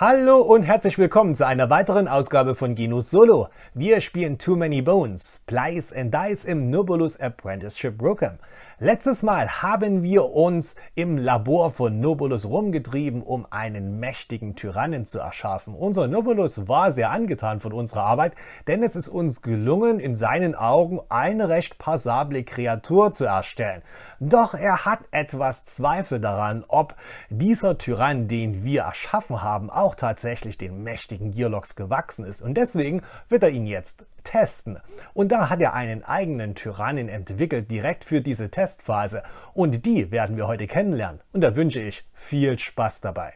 Hallo und herzlich willkommen zu einer weiteren Ausgabe von Genus Solo. Wir spielen Too Many Bones, Plies and Dice im Nobulus Apprenticeship Program. Letztes Mal haben wir uns im Labor von Nobulus rumgetrieben, um einen mächtigen Tyrannen zu erschaffen. Unser Nobulus war sehr angetan von unserer Arbeit, denn es ist uns gelungen, in seinen Augen eine recht passable Kreatur zu erstellen. Doch er hat etwas Zweifel daran, ob dieser Tyrann, den wir erschaffen haben, auch tatsächlich den mächtigen Gearlocks gewachsen ist. Und deswegen wird er ihn jetzt testen. Und da hat er einen eigenen Tyrannen entwickelt, direkt für diese Testphase. Und die werden wir heute kennenlernen. Und da wünsche ich viel Spaß dabei.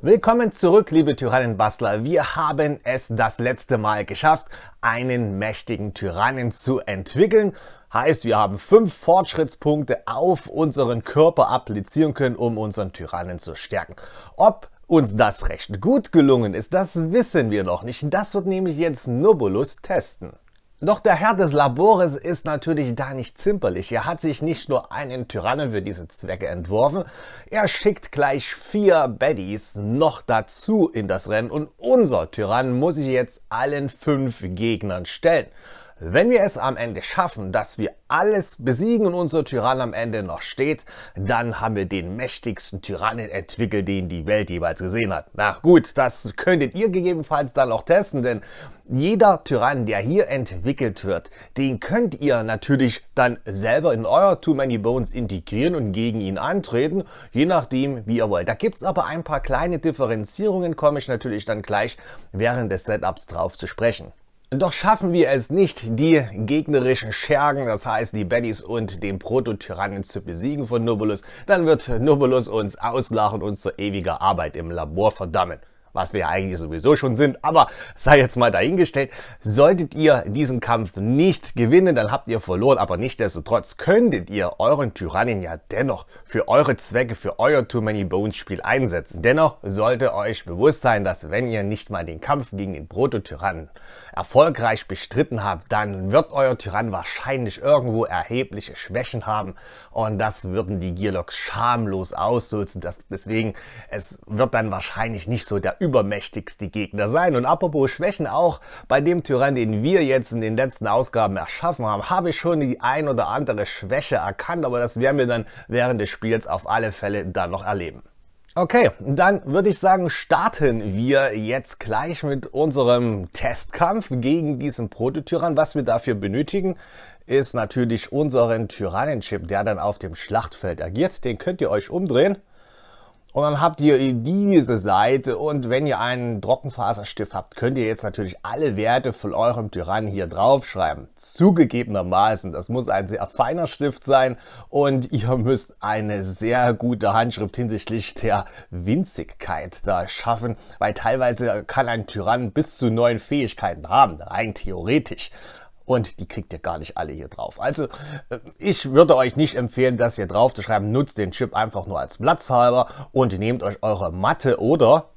Willkommen zurück, liebe Tyrannenbastler. Wir haben es das letzte Mal geschafft, einen mächtigen Tyrannen zu entwickeln. Heißt, wir haben fünf Fortschrittspunkte auf unseren Körper applizieren können, um unseren Tyrannen zu stärken. Ob uns das recht gut gelungen ist, das wissen wir noch nicht. Das wird nämlich jetzt Nobulus testen. Doch der Herr des Labores ist natürlich da nicht zimperlich. Er hat sich nicht nur einen Tyrannen für diese Zwecke entworfen, er schickt gleich vier Baddies noch dazu in das Rennen und unser Tyrann muss sich jetzt allen fünf Gegnern stellen. Wenn wir es am Ende schaffen, dass wir alles besiegen und unser Tyrann am Ende noch steht, dann haben wir den mächtigsten Tyrannen entwickelt, den die Welt jeweils gesehen hat. Na gut, das könntet ihr gegebenenfalls dann auch testen, denn jeder Tyrann, der hier entwickelt wird, den könnt ihr natürlich dann selber in euer Too Many Bones integrieren und gegen ihn antreten, je nachdem, wie ihr wollt. Da gibt es aber ein paar kleine Differenzierungen, komme ich natürlich dann gleich während des Setups drauf zu sprechen. Doch schaffen wir es nicht, die gegnerischen Schergen, das heißt die Baddies und den Prototyrannen zu besiegen von Nobulus, dann wird Nobulus uns auslachen und zur ewiger Arbeit im Labor verdammen was wir eigentlich sowieso schon sind, aber sei jetzt mal dahingestellt, solltet ihr diesen Kampf nicht gewinnen, dann habt ihr verloren, aber nichtdestotrotz könntet ihr euren Tyrannen ja dennoch für eure Zwecke, für euer Too Many Bones Spiel einsetzen. Dennoch sollte euch bewusst sein, dass wenn ihr nicht mal den Kampf gegen den Proto-Tyrannen erfolgreich bestritten habt, dann wird euer Tyrann wahrscheinlich irgendwo erhebliche Schwächen haben und das würden die Gearlocks schamlos aussülzen. Das, deswegen, es wird dann wahrscheinlich nicht so der übermächtigste Gegner sein. Und apropos Schwächen auch, bei dem Tyrann, den wir jetzt in den letzten Ausgaben erschaffen haben, habe ich schon die ein oder andere Schwäche erkannt. Aber das werden wir dann während des Spiels auf alle Fälle dann noch erleben. Okay, dann würde ich sagen, starten wir jetzt gleich mit unserem Testkampf gegen diesen Prototyrann. Was wir dafür benötigen, ist natürlich unseren Tyrannenchip, der dann auf dem Schlachtfeld agiert. Den könnt ihr euch umdrehen und dann habt ihr diese Seite und wenn ihr einen Trockenfaserstift habt, könnt ihr jetzt natürlich alle Werte von eurem Tyrannen hier draufschreiben. Zugegebenermaßen, das muss ein sehr feiner Stift sein und ihr müsst eine sehr gute Handschrift hinsichtlich der Winzigkeit da schaffen, weil teilweise kann ein Tyrann bis zu neun Fähigkeiten haben, rein theoretisch und die kriegt ihr gar nicht alle hier drauf. Also äh, ich würde euch nicht empfehlen, das hier drauf zu schreiben. Nutzt den Chip einfach nur als Platzhalber und nehmt euch eure Matte oder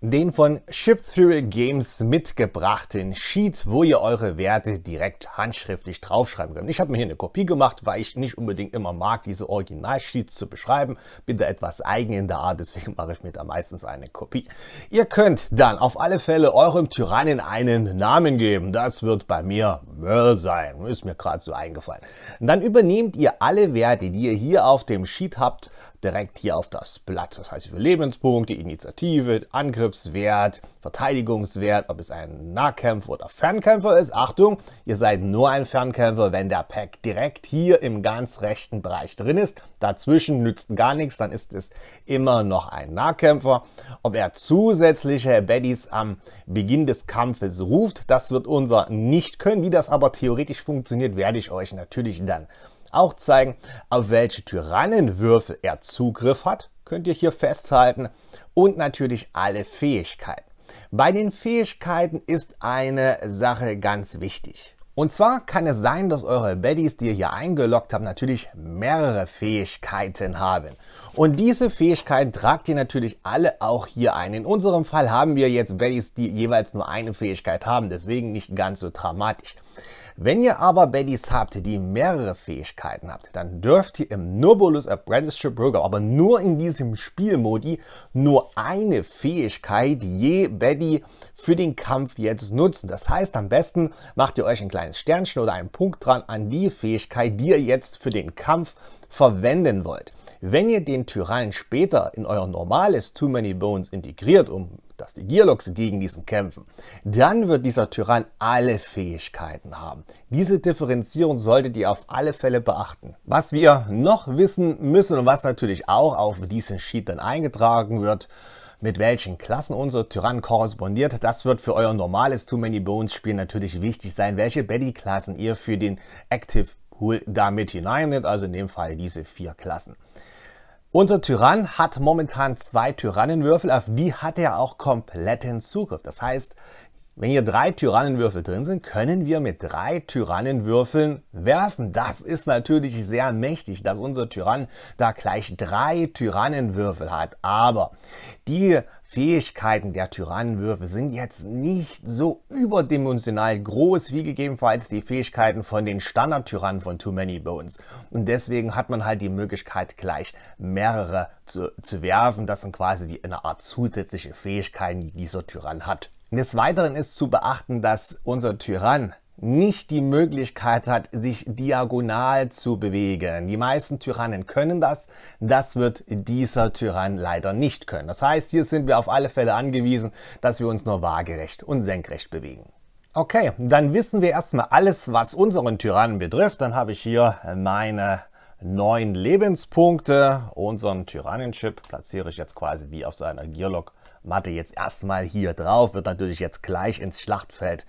den von Ship Thrill Games mitgebrachten Sheet, wo ihr eure Werte direkt handschriftlich draufschreiben könnt. Ich habe mir hier eine Kopie gemacht, weil ich nicht unbedingt immer mag, diese Original-Sheets zu beschreiben. Bin da etwas eigen in der Art, deswegen mache ich mir da meistens eine Kopie. Ihr könnt dann auf alle Fälle eurem Tyrannen einen Namen geben. Das wird bei mir Merl sein. Ist mir gerade so eingefallen. Und dann übernehmt ihr alle Werte, die ihr hier auf dem Sheet habt, direkt hier auf das Blatt. Das heißt, für Lebenspunkte, Initiative, Angriffswert, Verteidigungswert, ob es ein Nahkämpfer oder Fernkämpfer ist. Achtung, ihr seid nur ein Fernkämpfer, wenn der Pack direkt hier im ganz rechten Bereich drin ist. Dazwischen nützt gar nichts, dann ist es immer noch ein Nahkämpfer. Ob er zusätzliche Baddies am Beginn des Kampfes ruft, das wird unser nicht können. Wie das aber theoretisch funktioniert, werde ich euch natürlich dann auch zeigen, auf welche Tyrannenwürfel er Zugriff hat, könnt ihr hier festhalten, und natürlich alle Fähigkeiten. Bei den Fähigkeiten ist eine Sache ganz wichtig. Und zwar kann es sein, dass eure Baddies, die ihr hier eingeloggt habt, natürlich mehrere Fähigkeiten haben. Und diese Fähigkeiten tragt ihr natürlich alle auch hier ein. In unserem Fall haben wir jetzt Baddies, die jeweils nur eine Fähigkeit haben, deswegen nicht ganz so dramatisch. Wenn ihr aber Baddies habt, die mehrere Fähigkeiten habt, dann dürft ihr im Nurbulus Apprenticeship Program, aber nur in diesem Spielmodi, nur eine Fähigkeit je Baddie für den Kampf jetzt nutzen. Das heißt, am besten macht ihr euch ein kleines Sternchen oder einen Punkt dran an die Fähigkeit, die ihr jetzt für den Kampf verwenden wollt. Wenn ihr den Tyrallen später in euer normales Too Many Bones integriert, um dass die Gearlocks gegen diesen kämpfen, dann wird dieser Tyrann alle Fähigkeiten haben. Diese Differenzierung solltet ihr auf alle Fälle beachten. Was wir noch wissen müssen und was natürlich auch auf diesen Sheet dann eingetragen wird, mit welchen Klassen unser Tyrann korrespondiert, das wird für euer normales Too Many Bones Spiel natürlich wichtig sein, welche Betty-Klassen ihr für den Active damit hineinnimmt, also in dem Fall diese vier Klassen. Unser Tyrann hat momentan zwei Tyrannenwürfel, auf die hat er auch kompletten Zugriff. Das heißt, wenn hier drei Tyrannenwürfel drin sind, können wir mit drei Tyrannenwürfeln werfen. Das ist natürlich sehr mächtig, dass unser Tyrann da gleich drei Tyrannenwürfel hat. Aber die Fähigkeiten der Tyrannenwürfel sind jetzt nicht so überdimensional groß wie gegebenenfalls die Fähigkeiten von den Standard-Tyrannen von Too Many Bones. Und deswegen hat man halt die Möglichkeit, gleich mehrere zu, zu werfen. Das sind quasi wie eine Art zusätzliche Fähigkeiten, die dieser Tyrann hat. Des Weiteren ist zu beachten, dass unser Tyrann nicht die Möglichkeit hat, sich diagonal zu bewegen. Die meisten Tyrannen können das, das wird dieser Tyrann leider nicht können. Das heißt, hier sind wir auf alle Fälle angewiesen, dass wir uns nur waagerecht und senkrecht bewegen. Okay, dann wissen wir erstmal alles, was unseren Tyrannen betrifft. Dann habe ich hier meine neun Lebenspunkte. Unseren Tyrannenchip platziere ich jetzt quasi wie auf seiner Gearlock Matte jetzt erstmal hier drauf, wird natürlich jetzt gleich ins Schlachtfeld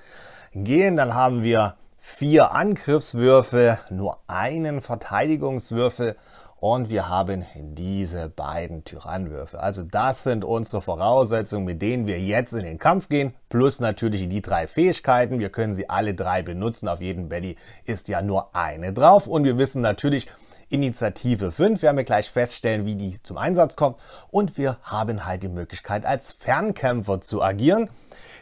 gehen. Dann haben wir vier Angriffswürfel, nur einen Verteidigungswürfel und wir haben diese beiden Tyrannwürfe. Also das sind unsere Voraussetzungen, mit denen wir jetzt in den Kampf gehen, plus natürlich die drei Fähigkeiten. Wir können sie alle drei benutzen, auf jedem Belly ist ja nur eine drauf und wir wissen natürlich, Initiative 5. Werden wir gleich feststellen, wie die zum Einsatz kommt. Und wir haben halt die Möglichkeit, als Fernkämpfer zu agieren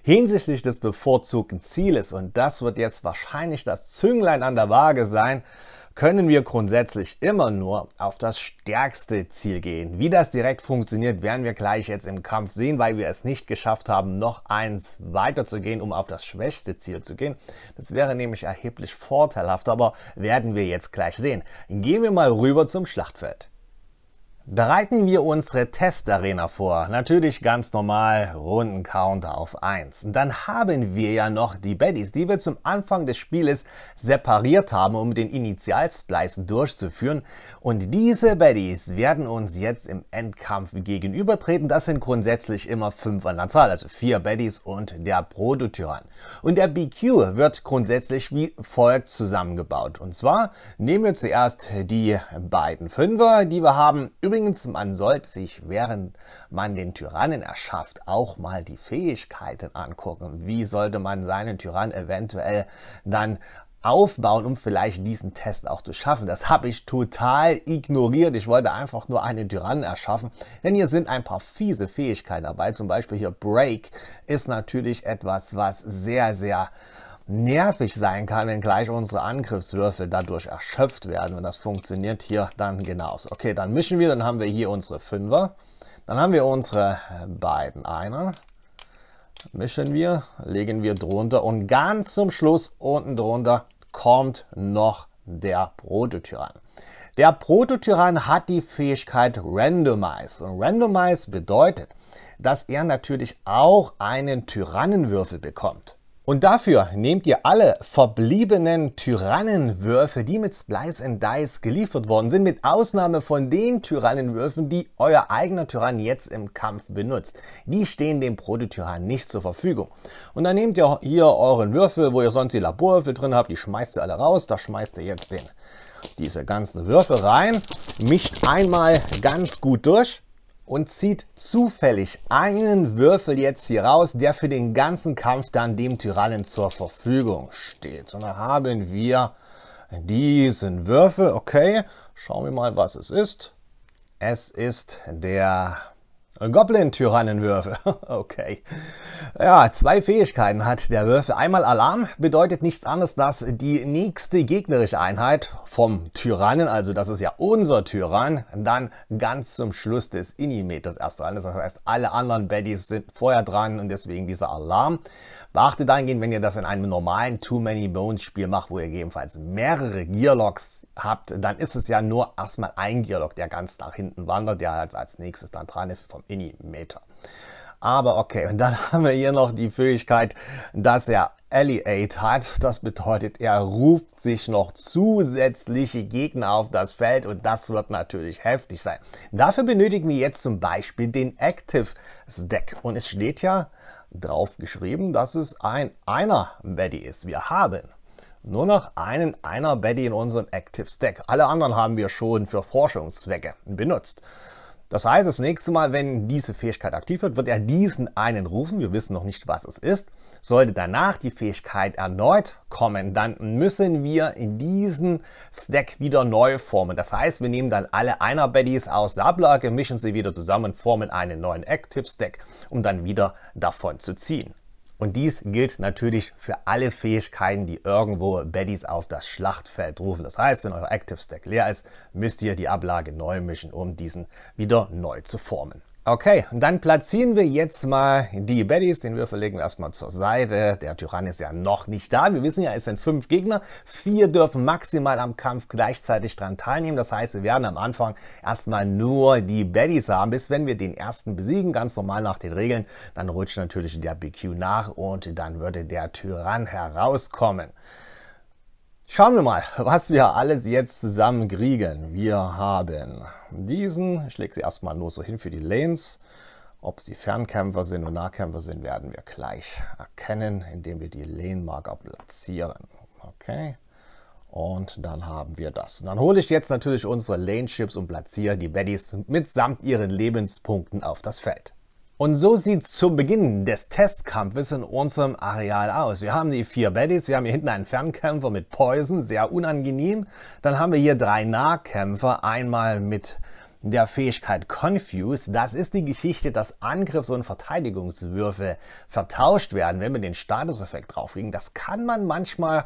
hinsichtlich des bevorzugten Zieles. Und das wird jetzt wahrscheinlich das Zünglein an der Waage sein, können wir grundsätzlich immer nur auf das stärkste Ziel gehen. Wie das direkt funktioniert, werden wir gleich jetzt im Kampf sehen, weil wir es nicht geschafft haben, noch eins weiterzugehen, um auf das schwächste Ziel zu gehen. Das wäre nämlich erheblich vorteilhaft, aber werden wir jetzt gleich sehen. Gehen wir mal rüber zum Schlachtfeld. Bereiten wir unsere Testarena vor. Natürlich ganz normal, Runden-Counter auf 1. Dann haben wir ja noch die Baddies, die wir zum Anfang des Spieles separiert haben, um den Initial-Splice durchzuführen. Und diese Baddies werden uns jetzt im Endkampf gegenübertreten. Das sind grundsätzlich immer fünf an der Zahl, also 4 Baddies und der Prototyran. Und der BQ wird grundsätzlich wie folgt zusammengebaut. Und zwar nehmen wir zuerst die beiden Fünfer, die wir haben. Übrigens Übrigens, man sollte sich, während man den Tyrannen erschafft, auch mal die Fähigkeiten angucken. Wie sollte man seinen Tyrann eventuell dann aufbauen, um vielleicht diesen Test auch zu schaffen. Das habe ich total ignoriert. Ich wollte einfach nur einen Tyrannen erschaffen, denn hier sind ein paar fiese Fähigkeiten dabei. Zum Beispiel hier Break ist natürlich etwas, was sehr, sehr nervig sein kann, wenn gleich unsere Angriffswürfel dadurch erschöpft werden. Und das funktioniert hier dann genauso. Okay, dann mischen wir, dann haben wir hier unsere Fünfer. Dann haben wir unsere beiden Einer. Mischen wir, legen wir drunter und ganz zum Schluss unten drunter kommt noch der Prototyrann. Der Prototyrann hat die Fähigkeit Randomize. Und Randomize bedeutet, dass er natürlich auch einen Tyrannenwürfel bekommt. Und dafür nehmt ihr alle verbliebenen Tyrannenwürfe, die mit Splice and Dice geliefert worden sind, mit Ausnahme von den Tyrannenwürfen, die euer eigener Tyrann jetzt im Kampf benutzt. Die stehen dem Prototyrann nicht zur Verfügung. Und dann nehmt ihr hier euren Würfel, wo ihr sonst die Laborwürfel drin habt, die schmeißt ihr alle raus. Da schmeißt ihr jetzt den, diese ganzen Würfel rein, mischt einmal ganz gut durch und zieht zufällig einen Würfel jetzt hier raus, der für den ganzen Kampf dann dem Tyrannen zur Verfügung steht. Und da haben wir diesen Würfel. Okay, schauen wir mal, was es ist. Es ist der Goblin-Tyrannenwürfe. Okay. Ja, zwei Fähigkeiten hat der Würfel. Einmal Alarm bedeutet nichts anderes, dass die nächste gegnerische Einheit vom Tyrannen, also das ist ja unser Tyrann, dann ganz zum Schluss des Inimeters erst dran ist. Das heißt, alle anderen Baddies sind vorher dran und deswegen dieser Alarm. Beachtet dahingehend, wenn ihr das in einem normalen Too Many Bones Spiel macht, wo ihr gegebenenfalls mehrere Gearlocks habt, dann ist es ja nur erstmal ein Gearlock, der ganz nach hinten wandert, der als, als nächstes dann dran ist vom Inimeter. Aber okay, und dann haben wir hier noch die Fähigkeit, dass er Alliate hat. Das bedeutet, er ruft sich noch zusätzliche Gegner auf das Feld und das wird natürlich heftig sein. Dafür benötigen wir jetzt zum Beispiel den Active Stack und es steht ja drauf geschrieben, dass es ein einer Baddy ist. Wir haben nur noch einen einer Baddy in unserem Active Stack. Alle anderen haben wir schon für Forschungszwecke benutzt. Das heißt, das nächste Mal, wenn diese Fähigkeit aktiv wird, wird er diesen einen rufen. Wir wissen noch nicht, was es ist. Sollte danach die Fähigkeit erneut kommen, dann müssen wir diesen Stack wieder neu formen. Das heißt, wir nehmen dann alle einer Baddies aus der Ablage, mischen sie wieder zusammen, formen einen neuen Active Stack, um dann wieder davon zu ziehen. Und dies gilt natürlich für alle Fähigkeiten, die irgendwo Baddies auf das Schlachtfeld rufen. Das heißt, wenn euer Active Stack leer ist, müsst ihr die Ablage neu mischen, um diesen wieder neu zu formen. Okay, dann platzieren wir jetzt mal die Baddies. Den Würfel legen wir erstmal zur Seite. Der Tyrann ist ja noch nicht da. Wir wissen ja, es sind fünf Gegner. Vier dürfen maximal am Kampf gleichzeitig dran teilnehmen. Das heißt, wir werden am Anfang erstmal nur die Baddies haben. Bis wenn wir den ersten besiegen, ganz normal nach den Regeln, dann rutscht natürlich der BQ nach und dann würde der Tyrann herauskommen. Schauen wir mal, was wir alles jetzt zusammen kriegen. Wir haben diesen, ich lege sie erstmal nur so hin für die Lanes. Ob sie Fernkämpfer sind und Nahkämpfer sind, werden wir gleich erkennen, indem wir die Lane-Marker platzieren. Okay. Und dann haben wir das. Und dann hole ich jetzt natürlich unsere Lane-Chips und platziere die Baddies mitsamt ihren Lebenspunkten auf das Feld. Und so sieht es zu Beginn des Testkampfes in unserem Areal aus. Wir haben die vier Baddies, wir haben hier hinten einen Fernkämpfer mit Poison, sehr unangenehm. Dann haben wir hier drei Nahkämpfer, einmal mit der Fähigkeit Confuse. Das ist die Geschichte, dass Angriffs- und Verteidigungswürfe vertauscht werden, wenn wir den Statuseffekt drauflegen. Das kann man manchmal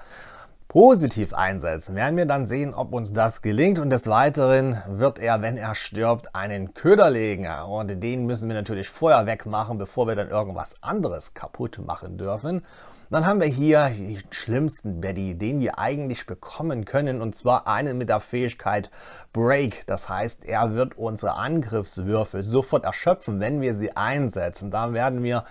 positiv einsetzen. Werden wir dann sehen, ob uns das gelingt. Und des Weiteren wird er, wenn er stirbt, einen Köder legen. Und den müssen wir natürlich vorher wegmachen, bevor wir dann irgendwas anderes kaputt machen dürfen. Dann haben wir hier den schlimmsten Betty, den wir eigentlich bekommen können, und zwar einen mit der Fähigkeit Break. Das heißt, er wird unsere Angriffswürfe sofort erschöpfen, wenn wir sie einsetzen. Da werden wir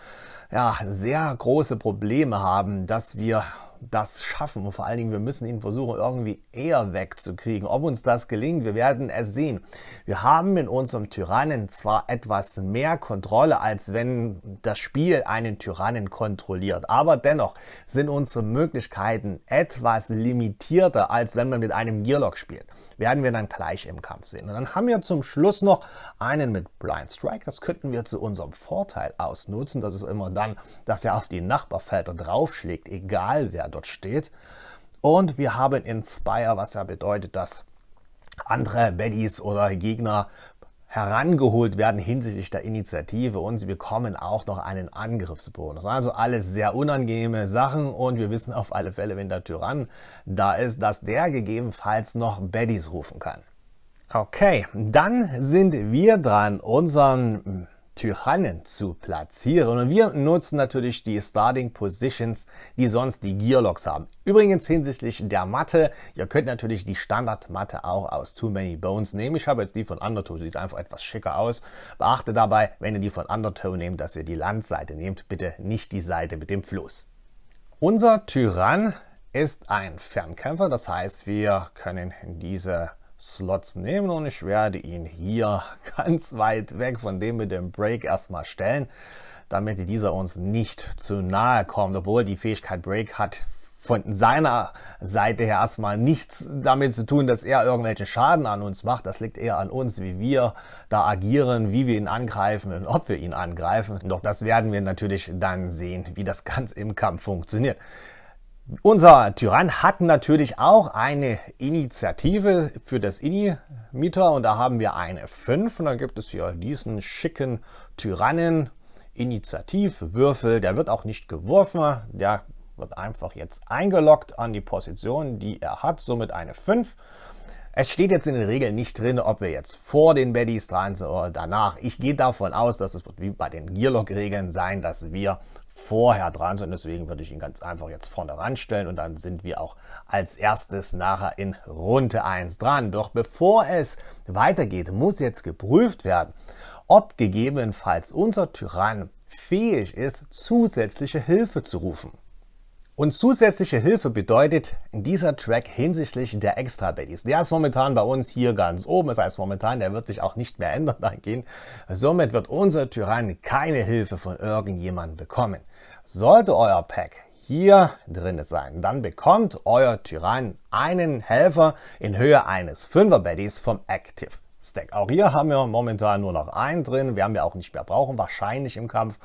ja, sehr große Probleme haben, dass wir das schaffen. Und vor allen Dingen, wir müssen ihn versuchen, irgendwie eher wegzukriegen. Ob uns das gelingt, wir werden es sehen. Wir haben in unserem Tyrannen zwar etwas mehr Kontrolle, als wenn das Spiel einen Tyrannen kontrolliert. Aber dennoch sind unsere Möglichkeiten etwas limitierter, als wenn man mit einem Gearlock spielt. Werden wir dann gleich im Kampf sehen. Und dann haben wir zum Schluss noch einen mit Blind Strike. Das könnten wir zu unserem Vorteil ausnutzen. Das ist immer dann, dass er auf die Nachbarfelder draufschlägt, egal wer dort steht. Und wir haben Inspire, was ja bedeutet, dass andere Baddies oder Gegner herangeholt werden hinsichtlich der Initiative und sie bekommen auch noch einen Angriffsbonus. Also alles sehr unangenehme Sachen und wir wissen auf alle Fälle, wenn der Tyrann da ist, dass der gegebenenfalls noch Baddies rufen kann. Okay, dann sind wir dran, unseren Tyrannen zu platzieren. Und wir nutzen natürlich die Starting Positions, die sonst die Gearlocks haben. Übrigens hinsichtlich der Matte, ihr könnt natürlich die Standardmatte auch aus Too Many Bones nehmen. Ich habe jetzt die von Undertow, sieht einfach etwas schicker aus. Beachte dabei, wenn ihr die von Undertow nehmt, dass ihr die Landseite nehmt, bitte nicht die Seite mit dem Fluss. Unser Tyrann ist ein Fernkämpfer, das heißt, wir können diese Slots nehmen und ich werde ihn hier ganz weit weg von dem mit dem Break erstmal stellen, damit dieser uns nicht zu nahe kommt, obwohl die Fähigkeit Break hat von seiner Seite her erstmal nichts damit zu tun, dass er irgendwelchen Schaden an uns macht. Das liegt eher an uns, wie wir da agieren, wie wir ihn angreifen und ob wir ihn angreifen. Doch das werden wir natürlich dann sehen, wie das Ganze im Kampf funktioniert. Unser Tyrann hat natürlich auch eine Initiative für das Ini-Mieter und da haben wir eine 5 und dann gibt es hier diesen schicken Tyrannen Initiativwürfel. Der wird auch nicht geworfen, der wird einfach jetzt eingeloggt an die Position, die er hat, somit eine 5. Es steht jetzt in den Regeln nicht drin, ob wir jetzt vor den Baddies dran sind oder danach. Ich gehe davon aus, dass es wie bei den Gearlock-Regeln sein, dass wir vorher dran sind. Deswegen würde ich ihn ganz einfach jetzt vorne ranstellen und dann sind wir auch als erstes nachher in Runde 1 dran. Doch bevor es weitergeht, muss jetzt geprüft werden, ob gegebenenfalls unser Tyrann fähig ist, zusätzliche Hilfe zu rufen. Und zusätzliche Hilfe bedeutet dieser Track hinsichtlich der extra -Baddies. Der ist momentan bei uns hier ganz oben, das heißt momentan, der wird sich auch nicht mehr ändern dahingehend. Somit wird unser Tyrann keine Hilfe von irgendjemandem bekommen. Sollte euer Pack hier drin sein, dann bekommt euer Tyrann einen Helfer in Höhe eines 5er Baddies vom Active Stack. Auch hier haben wir momentan nur noch einen drin, werden wir auch nicht mehr brauchen, wahrscheinlich im Kampf.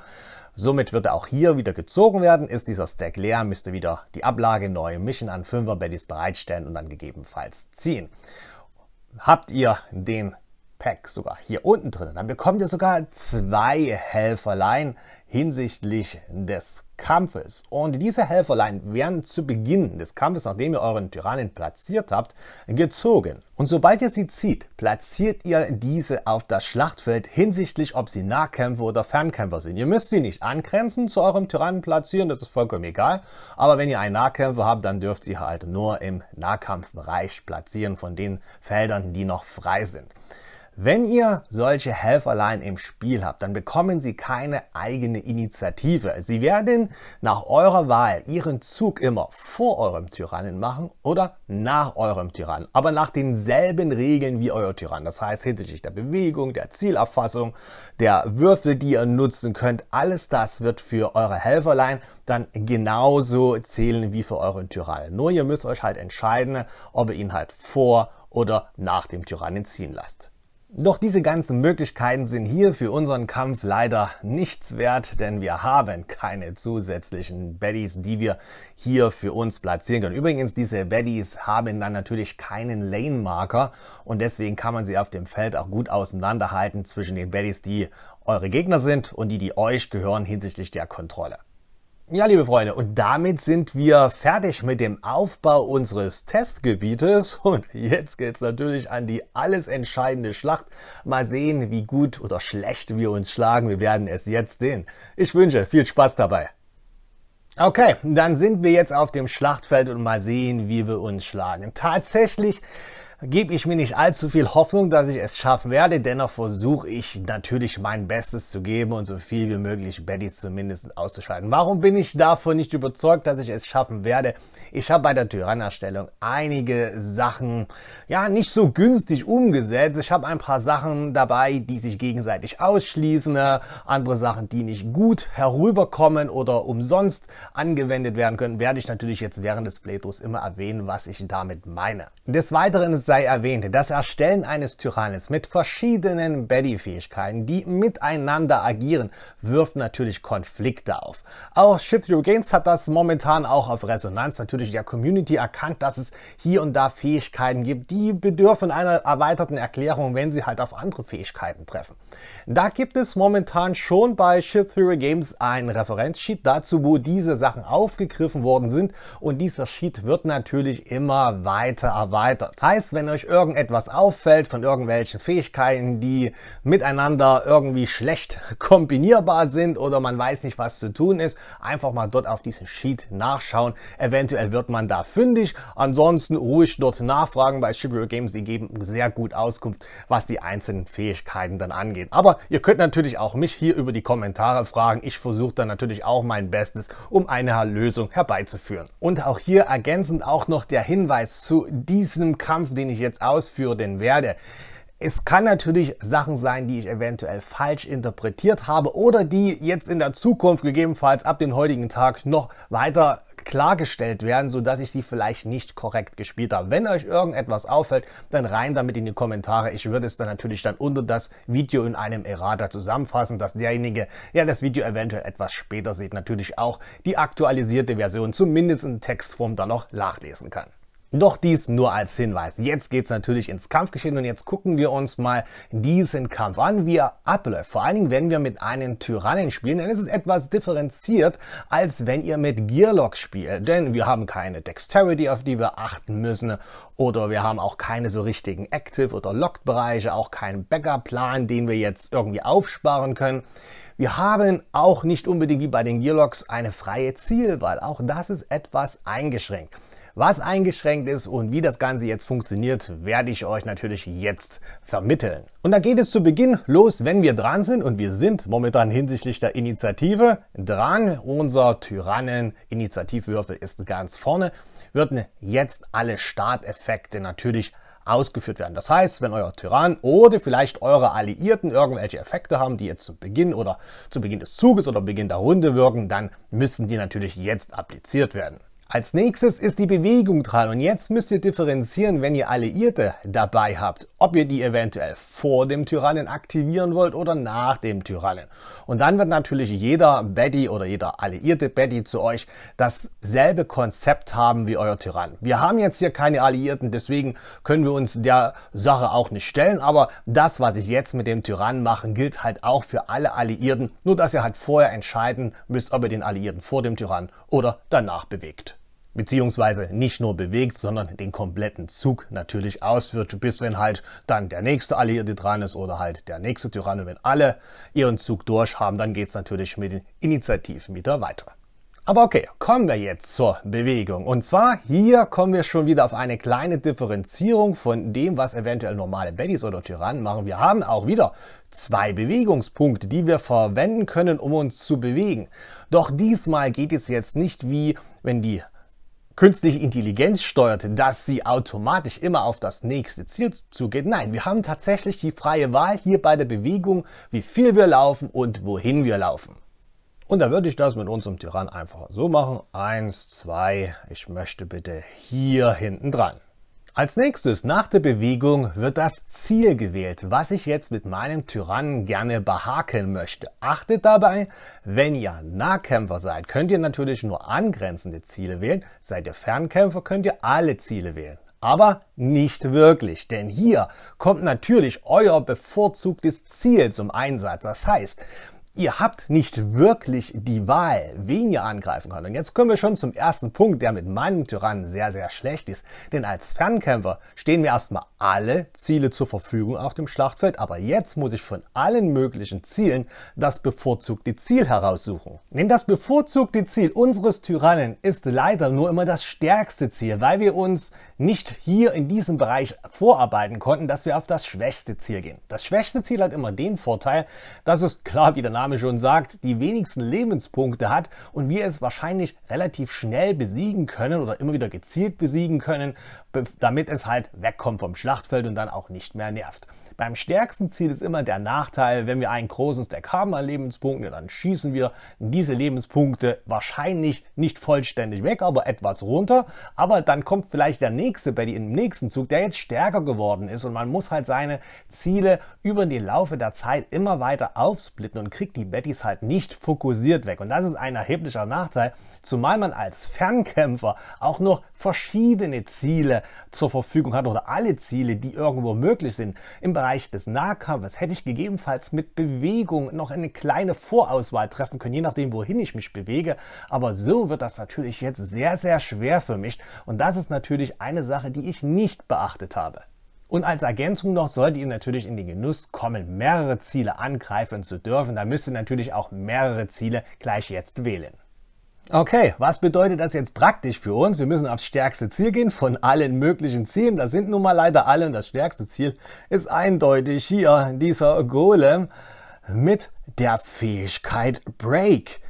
Somit wird er auch hier wieder gezogen werden. Ist dieser Stack leer, müsst ihr wieder die Ablage neu mischen an 5er Baddies bereitstellen und dann gegebenenfalls ziehen. Habt ihr den Pack sogar hier unten drin. Dann bekommt ihr sogar zwei Helferlein hinsichtlich des Kampfes. Und diese Helferlein werden zu Beginn des Kampfes, nachdem ihr euren Tyrannen platziert habt, gezogen. Und sobald ihr sie zieht, platziert ihr diese auf das Schlachtfeld hinsichtlich, ob sie Nahkämpfer oder Fernkämpfer sind. Ihr müsst sie nicht angrenzen zu eurem Tyrannen platzieren, das ist vollkommen egal. Aber wenn ihr einen Nahkämpfer habt, dann dürft ihr halt nur im Nahkampfbereich platzieren von den Feldern, die noch frei sind. Wenn ihr solche Helferlein im Spiel habt, dann bekommen sie keine eigene Initiative. Sie werden nach eurer Wahl ihren Zug immer vor eurem Tyrannen machen oder nach eurem Tyrannen, aber nach denselben Regeln wie euer Tyrann. Das heißt hinsichtlich der Bewegung, der Zielerfassung, der Würfel, die ihr nutzen könnt, alles das wird für eure Helferlein dann genauso zählen wie für euren Tyrannen. Nur ihr müsst euch halt entscheiden, ob ihr ihn halt vor oder nach dem Tyrannen ziehen lasst. Doch diese ganzen Möglichkeiten sind hier für unseren Kampf leider nichts wert, denn wir haben keine zusätzlichen Baddies, die wir hier für uns platzieren können. Übrigens, diese Baddies haben dann natürlich keinen Lane-Marker und deswegen kann man sie auf dem Feld auch gut auseinanderhalten zwischen den Baddies, die eure Gegner sind und die, die euch gehören hinsichtlich der Kontrolle. Ja, liebe Freunde, und damit sind wir fertig mit dem Aufbau unseres Testgebietes. Und jetzt geht es natürlich an die alles entscheidende Schlacht. Mal sehen, wie gut oder schlecht wir uns schlagen. Wir werden es jetzt sehen. Ich wünsche viel Spaß dabei. Okay, dann sind wir jetzt auf dem Schlachtfeld und mal sehen, wie wir uns schlagen. Tatsächlich gebe ich mir nicht allzu viel Hoffnung, dass ich es schaffen werde. Dennoch versuche ich natürlich mein Bestes zu geben und so viel wie möglich Baddies zumindest auszuschalten. Warum bin ich davon nicht überzeugt, dass ich es schaffen werde? Ich habe bei der Tyrannerstellung einige Sachen ja nicht so günstig umgesetzt. Ich habe ein paar Sachen dabei, die sich gegenseitig ausschließen, andere Sachen, die nicht gut herüberkommen oder umsonst angewendet werden können, werde ich natürlich jetzt während des Playthroughs immer erwähnen, was ich damit meine. Des Weiteren ist sei erwähnt, das Erstellen eines Tyrannis mit verschiedenen betty fähigkeiten die miteinander agieren, wirft natürlich Konflikte auf. Auch Shift Your Games hat das momentan auch auf Resonanz natürlich der Community erkannt, dass es hier und da Fähigkeiten gibt, die bedürfen einer erweiterten Erklärung, wenn sie halt auf andere Fähigkeiten treffen. Da gibt es momentan schon bei Shift Your Games ein Referenzsheet dazu, wo diese Sachen aufgegriffen worden sind und dieser Sheet wird natürlich immer weiter erweitert. Heißt, wenn euch irgendetwas auffällt von irgendwelchen Fähigkeiten, die miteinander irgendwie schlecht kombinierbar sind oder man weiß nicht, was zu tun ist, einfach mal dort auf diesen Sheet nachschauen. Eventuell wird man da fündig. Ansonsten ruhig dort nachfragen bei Shibuya Games. Die geben sehr gut Auskunft, was die einzelnen Fähigkeiten dann angeht. Aber ihr könnt natürlich auch mich hier über die Kommentare fragen. Ich versuche dann natürlich auch mein Bestes, um eine Lösung herbeizuführen. Und auch hier ergänzend auch noch der Hinweis zu diesem Kampf, den den ich jetzt ausführen werde. Es kann natürlich Sachen sein, die ich eventuell falsch interpretiert habe oder die jetzt in der Zukunft gegebenenfalls ab dem heutigen Tag noch weiter klargestellt werden, sodass ich sie vielleicht nicht korrekt gespielt habe. Wenn euch irgendetwas auffällt, dann rein damit in die Kommentare. Ich würde es dann natürlich dann unter das Video in einem Errata zusammenfassen, dass derjenige, der das Video eventuell etwas später sieht, natürlich auch die aktualisierte Version zumindest in Textform dann noch nachlesen kann. Doch dies nur als Hinweis. Jetzt geht's natürlich ins Kampfgeschehen und jetzt gucken wir uns mal diesen Kampf an, wie er abläuft. Vor allen Dingen, wenn wir mit einem Tyrannen spielen, dann ist es etwas differenziert, als wenn ihr mit Gearlock spielt. Denn wir haben keine Dexterity, auf die wir achten müssen oder wir haben auch keine so richtigen Active- oder Locked-Bereiche, auch keinen Backup-Plan, den wir jetzt irgendwie aufsparen können. Wir haben auch nicht unbedingt wie bei den Gearlocks eine freie Zielwahl. Auch das ist etwas eingeschränkt. Was eingeschränkt ist und wie das Ganze jetzt funktioniert, werde ich euch natürlich jetzt vermitteln. Und da geht es zu Beginn los, wenn wir dran sind und wir sind momentan hinsichtlich der Initiative dran. Unser Tyrannen-Initiativwürfel ist ganz vorne. Würden jetzt alle Starteffekte natürlich ausgeführt werden. Das heißt, wenn euer Tyrann oder vielleicht eure Alliierten irgendwelche Effekte haben, die jetzt zu Beginn oder zu Beginn des Zuges oder Beginn der Runde wirken, dann müssen die natürlich jetzt appliziert werden. Als nächstes ist die Bewegung dran und jetzt müsst ihr differenzieren, wenn ihr Alliierte dabei habt, ob ihr die eventuell vor dem Tyrannen aktivieren wollt oder nach dem Tyrannen. Und dann wird natürlich jeder Betty oder jeder alliierte Betty zu euch dasselbe Konzept haben wie euer Tyrann. Wir haben jetzt hier keine Alliierten, deswegen können wir uns der Sache auch nicht stellen, aber das, was ich jetzt mit dem Tyrannen mache, gilt halt auch für alle Alliierten, nur dass ihr halt vorher entscheiden müsst, ob ihr den Alliierten vor dem Tyrannen oder danach bewegt. Beziehungsweise nicht nur bewegt, sondern den kompletten Zug natürlich ausführt, bis wenn halt dann der nächste Alliierte dran ist oder halt der nächste Tyrann. Und wenn alle ihren Zug durch haben, dann geht es natürlich mit den Initiativen wieder weiter. Aber okay, kommen wir jetzt zur Bewegung. Und zwar hier kommen wir schon wieder auf eine kleine Differenzierung von dem, was eventuell normale Baddies oder Tyrannen machen. Wir haben auch wieder zwei Bewegungspunkte, die wir verwenden können, um uns zu bewegen. Doch diesmal geht es jetzt nicht wie, wenn die künstliche Intelligenz steuert, dass sie automatisch immer auf das nächste Ziel zugeht. Nein, wir haben tatsächlich die freie Wahl hier bei der Bewegung, wie viel wir laufen und wohin wir laufen. Und da würde ich das mit unserem Tyrann einfach so machen. 1, 2, ich möchte bitte hier hinten dran. Als nächstes, nach der Bewegung, wird das Ziel gewählt, was ich jetzt mit meinem Tyrannen gerne behaken möchte. Achtet dabei, wenn ihr Nahkämpfer seid, könnt ihr natürlich nur angrenzende Ziele wählen. Seid ihr Fernkämpfer, könnt ihr alle Ziele wählen. Aber nicht wirklich, denn hier kommt natürlich euer bevorzugtes Ziel zum Einsatz. Das heißt, Ihr habt nicht wirklich die Wahl, wen ihr angreifen könnt. Und jetzt kommen wir schon zum ersten Punkt, der mit meinem Tyrannen sehr, sehr schlecht ist. Denn als Fernkämpfer stehen mir erstmal alle Ziele zur Verfügung auf dem Schlachtfeld, aber jetzt muss ich von allen möglichen Zielen das bevorzugte Ziel heraussuchen. Denn das bevorzugte Ziel unseres Tyrannen ist leider nur immer das stärkste Ziel, weil wir uns nicht hier in diesem Bereich vorarbeiten konnten, dass wir auf das schwächste Ziel gehen. Das schwächste Ziel hat immer den Vorteil, dass es klar wieder nach Name schon sagt, die wenigsten Lebenspunkte hat und wir es wahrscheinlich relativ schnell besiegen können oder immer wieder gezielt besiegen können, damit es halt wegkommt vom Schlachtfeld und dann auch nicht mehr nervt. Beim stärksten Ziel ist immer der Nachteil, wenn wir einen großen Stack haben an Lebenspunkten, dann schießen wir diese Lebenspunkte wahrscheinlich nicht vollständig weg, aber etwas runter. Aber dann kommt vielleicht der nächste Betty im nächsten Zug, der jetzt stärker geworden ist und man muss halt seine Ziele über den Laufe der Zeit immer weiter aufsplitten und kriegt die Bettys halt nicht fokussiert weg. Und das ist ein erheblicher Nachteil, zumal man als Fernkämpfer auch noch verschiedene Ziele zur Verfügung hat oder alle Ziele, die irgendwo möglich sind. Im Bereich Bereich des Nahkampfes hätte ich gegebenenfalls mit Bewegung noch eine kleine Vorauswahl treffen können, je nachdem, wohin ich mich bewege. Aber so wird das natürlich jetzt sehr, sehr schwer für mich. Und das ist natürlich eine Sache, die ich nicht beachtet habe. Und als Ergänzung noch solltet ihr natürlich in den Genuss kommen, mehrere Ziele angreifen zu dürfen. Da müsst ihr natürlich auch mehrere Ziele gleich jetzt wählen. Okay, was bedeutet das jetzt praktisch für uns? Wir müssen aufs stärkste Ziel gehen von allen möglichen Zielen. Das sind nun mal leider alle und das stärkste Ziel ist eindeutig hier dieser Golem mit der Fähigkeit Break.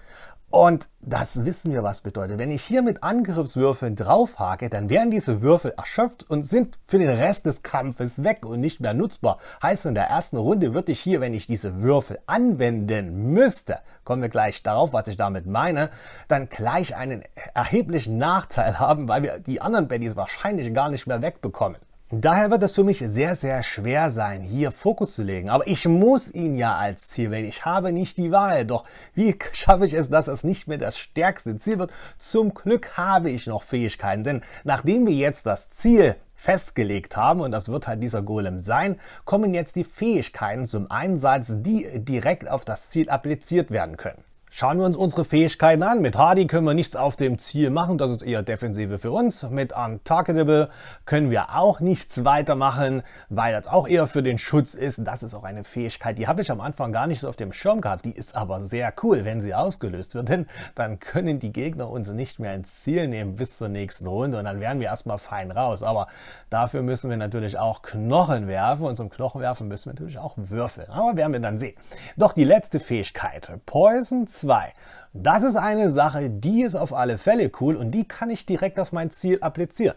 Und das wissen wir, was bedeutet. Wenn ich hier mit Angriffswürfeln draufhake, dann werden diese Würfel erschöpft und sind für den Rest des Kampfes weg und nicht mehr nutzbar. Heißt, in der ersten Runde würde ich hier, wenn ich diese Würfel anwenden müsste, kommen wir gleich darauf, was ich damit meine, dann gleich einen erheblichen Nachteil haben, weil wir die anderen Baddies wahrscheinlich gar nicht mehr wegbekommen. Daher wird es für mich sehr, sehr schwer sein, hier Fokus zu legen. Aber ich muss ihn ja als Ziel wählen. Ich habe nicht die Wahl. Doch wie schaffe ich es, dass es nicht mehr das stärkste Ziel wird? Zum Glück habe ich noch Fähigkeiten. Denn nachdem wir jetzt das Ziel festgelegt haben, und das wird halt dieser Golem sein, kommen jetzt die Fähigkeiten zum Einsatz, die direkt auf das Ziel appliziert werden können. Schauen wir uns unsere Fähigkeiten an. Mit Hardy können wir nichts auf dem Ziel machen, das ist eher Defensive für uns. Mit Untargetable können wir auch nichts weitermachen, weil das auch eher für den Schutz ist. Das ist auch eine Fähigkeit, die habe ich am Anfang gar nicht so auf dem Schirm gehabt. Die ist aber sehr cool, wenn sie ausgelöst wird, denn dann können die Gegner uns nicht mehr ins Ziel nehmen bis zur nächsten Runde und dann wären wir erstmal fein raus. Aber dafür müssen wir natürlich auch Knochen werfen und zum Knochen werfen müssen wir natürlich auch würfeln. Aber werden wir dann sehen. Doch die letzte Fähigkeit, Poison 2. 2. Das ist eine Sache, die ist auf alle Fälle cool und die kann ich direkt auf mein Ziel applizieren.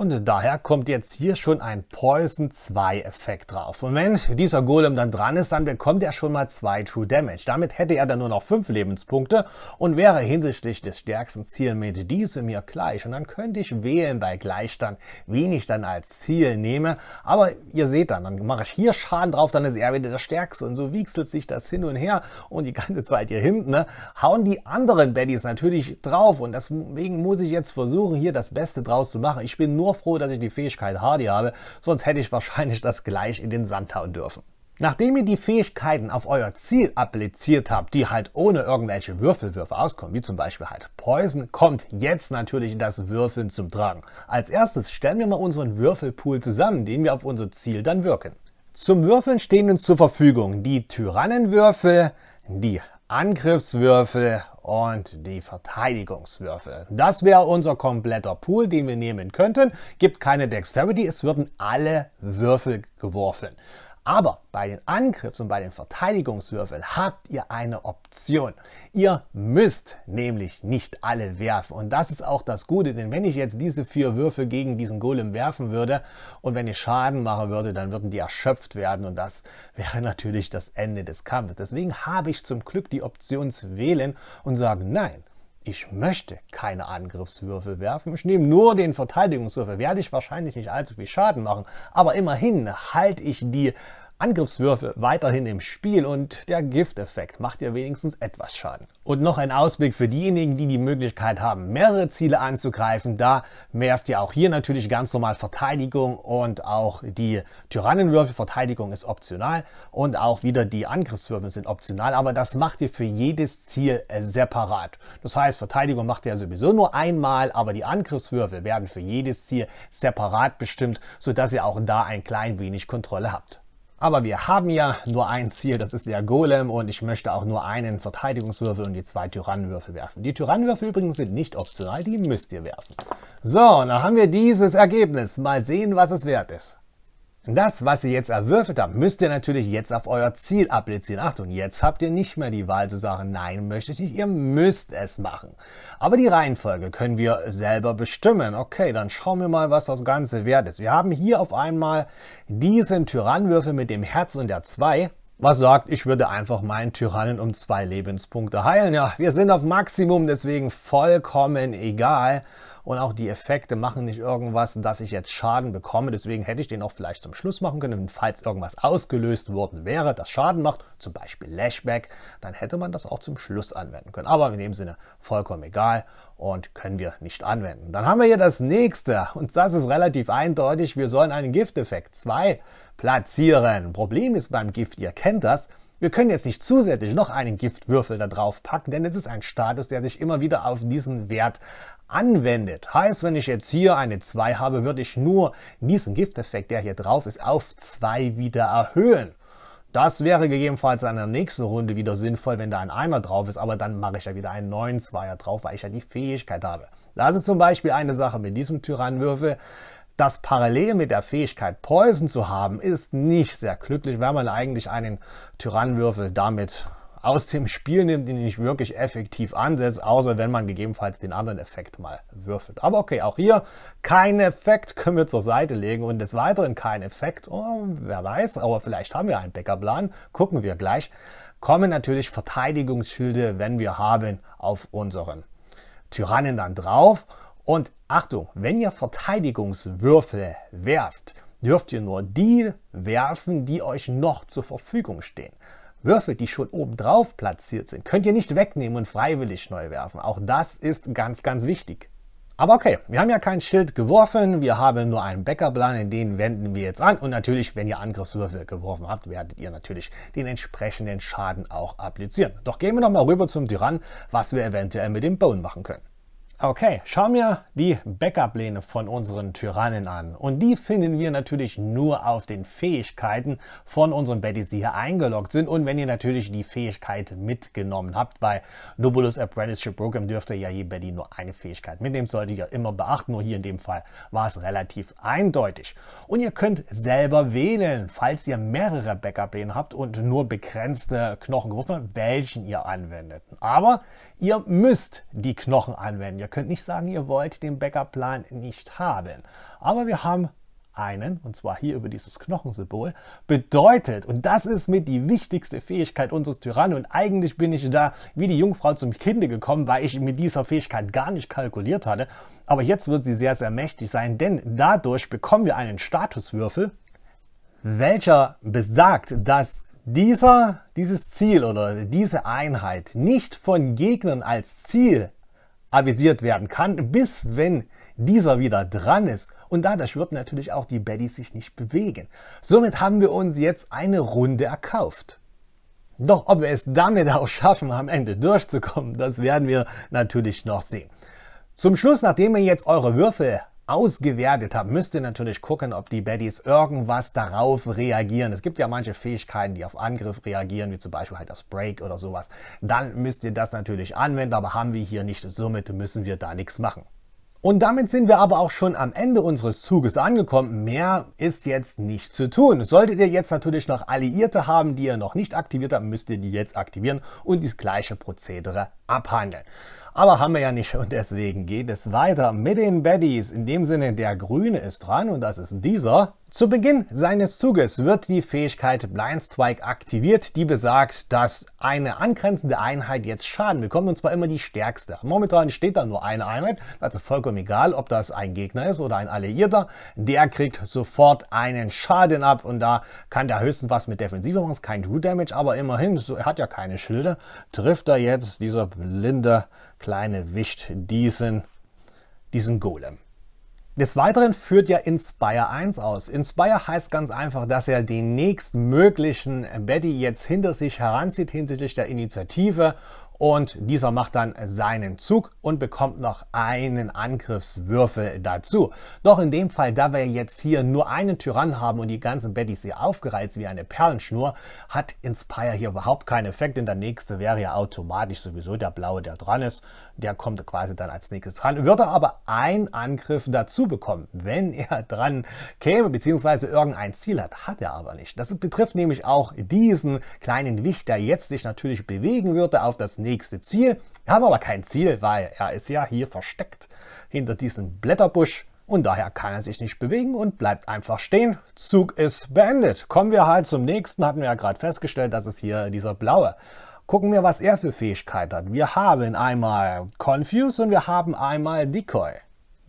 Und daher kommt jetzt hier schon ein Poison 2 Effekt drauf. Und wenn dieser Golem dann dran ist, dann bekommt er schon mal 2 True Damage. Damit hätte er dann nur noch 5 Lebenspunkte und wäre hinsichtlich des stärksten Ziels mit diesem hier gleich. Und dann könnte ich wählen bei Gleichstand, wen ich dann als Ziel nehme. Aber ihr seht dann, dann mache ich hier Schaden drauf, dann ist er wieder der Stärkste. Und so wiechselt sich das hin und her und die ganze Zeit hier hinten ne, hauen die anderen Baddies natürlich drauf. Und deswegen muss ich jetzt versuchen, hier das Beste draus zu machen. Ich bin nur nur froh, dass ich die Fähigkeit Hardy habe, sonst hätte ich wahrscheinlich das gleich in den Sand hauen dürfen. Nachdem ihr die Fähigkeiten auf euer Ziel appliziert habt, die halt ohne irgendwelche Würfelwürfe auskommen, wie zum Beispiel halt Poison, kommt jetzt natürlich das Würfeln zum Tragen. Als erstes stellen wir mal unseren Würfelpool zusammen, den wir auf unser Ziel dann wirken. Zum Würfeln stehen uns zur Verfügung die Tyrannenwürfel, die Angriffswürfel und die Verteidigungswürfel. Das wäre unser kompletter Pool, den wir nehmen könnten. Gibt keine Dexterity, es würden alle Würfel geworfen. Aber bei den Angriffs- und bei den Verteidigungswürfeln habt ihr eine Option. Ihr müsst nämlich nicht alle werfen. Und das ist auch das Gute, denn wenn ich jetzt diese vier Würfel gegen diesen Golem werfen würde und wenn ich Schaden machen würde, dann würden die erschöpft werden und das wäre natürlich das Ende des Kampfes. Deswegen habe ich zum Glück die Option zu wählen und sagen, nein, ich möchte keine Angriffswürfel werfen. Ich nehme nur den Verteidigungswürfel. Werde ich wahrscheinlich nicht allzu viel Schaden machen. Aber immerhin halte ich die Angriffswürfe weiterhin im Spiel und der Gifteffekt macht ihr wenigstens etwas Schaden. Und noch ein Ausblick für diejenigen, die die Möglichkeit haben, mehrere Ziele anzugreifen. Da werft ihr auch hier natürlich ganz normal Verteidigung und auch die Tyrannenwürfe. Verteidigung ist optional und auch wieder die Angriffswürfe sind optional, aber das macht ihr für jedes Ziel äh, separat. Das heißt, Verteidigung macht ihr sowieso nur einmal, aber die Angriffswürfe werden für jedes Ziel separat bestimmt, sodass ihr auch da ein klein wenig Kontrolle habt. Aber wir haben ja nur ein Ziel, das ist der Golem und ich möchte auch nur einen Verteidigungswürfel und die zwei Tyrannenwürfel werfen. Die Tyrannenwürfel übrigens sind nicht optional, die müsst ihr werfen. So, und dann haben wir dieses Ergebnis. Mal sehen, was es wert ist. Das, was ihr jetzt erwürfelt habt, müsst ihr natürlich jetzt auf euer Ziel applizieren. Achtung, jetzt habt ihr nicht mehr die Wahl zu sagen, nein, möchte ich nicht, ihr müsst es machen. Aber die Reihenfolge können wir selber bestimmen. Okay, dann schauen wir mal, was das Ganze wert ist. Wir haben hier auf einmal diesen Tyrannwürfel mit dem Herz und der 2 was sagt, ich würde einfach meinen Tyrannen um zwei Lebenspunkte heilen. Ja, wir sind auf Maximum, deswegen vollkommen egal und auch die Effekte machen nicht irgendwas, dass ich jetzt Schaden bekomme. Deswegen hätte ich den auch vielleicht zum Schluss machen können, falls irgendwas ausgelöst worden wäre, das Schaden macht, zum Beispiel Lashback, dann hätte man das auch zum Schluss anwenden können. Aber in dem Sinne vollkommen egal und können wir nicht anwenden. Dann haben wir hier das nächste und das ist relativ eindeutig. Wir sollen einen Gifteffekt 2 platzieren. Problem ist beim Gift, ihr kennt das, wir können jetzt nicht zusätzlich noch einen Giftwürfel da drauf packen, denn es ist ein Status, der sich immer wieder auf diesen Wert anwendet. Heißt, wenn ich jetzt hier eine 2 habe, würde ich nur diesen Gifteffekt, der hier drauf ist, auf 2 wieder erhöhen. Das wäre gegebenenfalls in der nächsten Runde wieder sinnvoll, wenn da ein Einer drauf ist, aber dann mache ich ja wieder einen neuen 2er drauf, weil ich ja die Fähigkeit habe. Das ist zum Beispiel eine Sache mit diesem Tyrannenwürfel. Das parallel mit der Fähigkeit Poison zu haben, ist nicht sehr glücklich, weil man eigentlich einen Tyrannenwürfel damit aus dem Spiel nimmt, die nicht wirklich effektiv ansetzt, außer wenn man gegebenenfalls den anderen Effekt mal würfelt. Aber okay, auch hier kein Effekt können wir zur Seite legen und des Weiteren kein Effekt. Oh, wer weiß, aber vielleicht haben wir einen Bäckerplan. Gucken wir gleich. Kommen natürlich Verteidigungsschilde, wenn wir haben, auf unseren Tyrannen dann drauf. Und Achtung, wenn ihr Verteidigungswürfel werft, dürft ihr nur die werfen, die euch noch zur Verfügung stehen. Würfel, die schon oben drauf platziert sind, könnt ihr nicht wegnehmen und freiwillig neu werfen. Auch das ist ganz, ganz wichtig. Aber okay, wir haben ja kein Schild geworfen, wir haben nur einen Bäckerplan, in den wenden wir jetzt an. Und natürlich, wenn ihr Angriffswürfel geworfen habt, werdet ihr natürlich den entsprechenden Schaden auch applizieren. Doch gehen wir nochmal rüber zum Tyrann, was wir eventuell mit dem Bone machen können. Okay, schauen wir die backup lehne von unseren Tyrannen an. Und die finden wir natürlich nur auf den Fähigkeiten von unseren Baddies, die hier eingeloggt sind. Und wenn ihr natürlich die Fähigkeit mitgenommen habt, bei Nobulus Apprenticeship Program dürft ihr ja je Baddie nur eine Fähigkeit mitnehmen. Solltet ihr immer beachten, nur hier in dem Fall war es relativ eindeutig. Und ihr könnt selber wählen, falls ihr mehrere Backup-Pläne habt und nur begrenzte Knochengruppen, welchen ihr anwendet. Aber Ihr müsst die Knochen anwenden. Ihr könnt nicht sagen, ihr wollt den Backup-Plan nicht haben. Aber wir haben einen, und zwar hier über dieses Knochensymbol, bedeutet, und das ist mit die wichtigste Fähigkeit unseres Tyrannen, und eigentlich bin ich da wie die Jungfrau zum Kinde gekommen, weil ich mit dieser Fähigkeit gar nicht kalkuliert hatte, aber jetzt wird sie sehr, sehr mächtig sein, denn dadurch bekommen wir einen Statuswürfel, welcher besagt, dass dieser, dieses Ziel oder diese Einheit nicht von Gegnern als Ziel avisiert werden kann, bis wenn dieser wieder dran ist. Und dadurch wird natürlich auch die Baddies sich nicht bewegen. Somit haben wir uns jetzt eine Runde erkauft. Doch ob wir es damit auch schaffen, am Ende durchzukommen, das werden wir natürlich noch sehen. Zum Schluss, nachdem ihr jetzt eure Würfel ausgewertet habe, müsst ihr natürlich gucken, ob die Baddies irgendwas darauf reagieren. Es gibt ja manche Fähigkeiten, die auf Angriff reagieren, wie zum Beispiel halt das Break oder sowas. Dann müsst ihr das natürlich anwenden, aber haben wir hier nicht. Somit müssen wir da nichts machen. Und damit sind wir aber auch schon am Ende unseres Zuges angekommen. Mehr ist jetzt nicht zu tun. Solltet ihr jetzt natürlich noch Alliierte haben, die ihr noch nicht aktiviert habt, müsst ihr die jetzt aktivieren und das gleiche Prozedere abhandeln. Aber haben wir ja nicht und deswegen geht es weiter mit den Baddies. In dem Sinne, der Grüne ist dran und das ist dieser. Zu Beginn seines Zuges wird die Fähigkeit Blind Strike aktiviert, die besagt, dass eine angrenzende Einheit jetzt Schaden bekommt und zwar immer die stärkste. Momentan steht da nur eine Einheit, also vollkommen egal, ob das ein Gegner ist oder ein Alliierter, der kriegt sofort einen Schaden ab und da kann der höchstens was mit Defensive machen, ist kein True Damage, aber immerhin, er hat ja keine Schilde, trifft er jetzt dieser blinde kleine Wicht diesen, diesen Golem. Des Weiteren führt ja Inspire 1 aus. Inspire heißt ganz einfach, dass er den nächstmöglichen Betty jetzt hinter sich heranzieht hinsichtlich der Initiative und dieser macht dann seinen Zug und bekommt noch einen Angriffswürfel dazu. Doch in dem Fall, da wir jetzt hier nur einen Tyrann haben und die ganzen Bettys hier aufgereizt wie eine Perlenschnur, hat Inspire hier überhaupt keinen Effekt, denn der nächste wäre ja automatisch sowieso der blaue, der dran ist. Der kommt quasi dann als nächstes dran, würde aber einen Angriff dazu bekommen, wenn er dran käme, beziehungsweise irgendein Ziel hat. Hat er aber nicht. Das betrifft nämlich auch diesen kleinen Wicht, der jetzt sich natürlich bewegen würde auf das nächste nächste Ziel. Wir haben aber kein Ziel, weil er ist ja hier versteckt hinter diesem Blätterbusch und daher kann er sich nicht bewegen und bleibt einfach stehen. Zug ist beendet. Kommen wir halt zum nächsten, hatten wir ja gerade festgestellt, das ist hier dieser blaue. Gucken wir, was er für Fähigkeit hat. Wir haben einmal Confuse und wir haben einmal Decoy.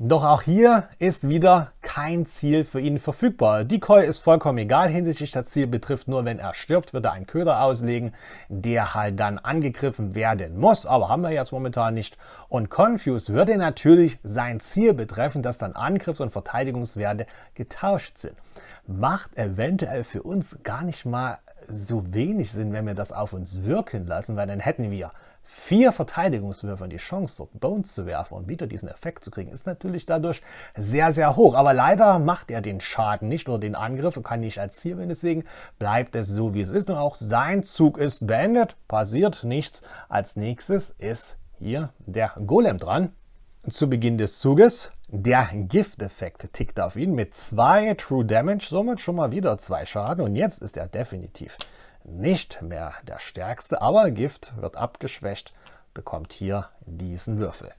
Doch auch hier ist wieder kein Ziel für ihn verfügbar. Decoy ist vollkommen egal hinsichtlich das Ziel betrifft, nur wenn er stirbt, wird er einen Köder auslegen, der halt dann angegriffen werden muss, aber haben wir jetzt momentan nicht. Und Confuse würde natürlich sein Ziel betreffen, dass dann Angriffs- und Verteidigungswerte getauscht sind. Macht eventuell für uns gar nicht mal so wenig Sinn, wenn wir das auf uns wirken lassen, weil dann hätten wir vier Verteidigungswürfen die Chance, dort Bones zu werfen und wieder diesen Effekt zu kriegen, ist natürlich dadurch sehr, sehr hoch. Aber leider macht er den Schaden nicht oder den Angriff und kann nicht als Ziel werden. Deswegen bleibt es so, wie es ist. Und auch sein Zug ist beendet, passiert nichts. Als nächstes ist hier der Golem dran. Zu Beginn des Zuges der Gift-Effekt tickt auf ihn mit zwei True Damage, somit schon mal wieder zwei Schaden und jetzt ist er definitiv nicht mehr der stärkste, aber Gift wird abgeschwächt, bekommt hier diesen Würfel.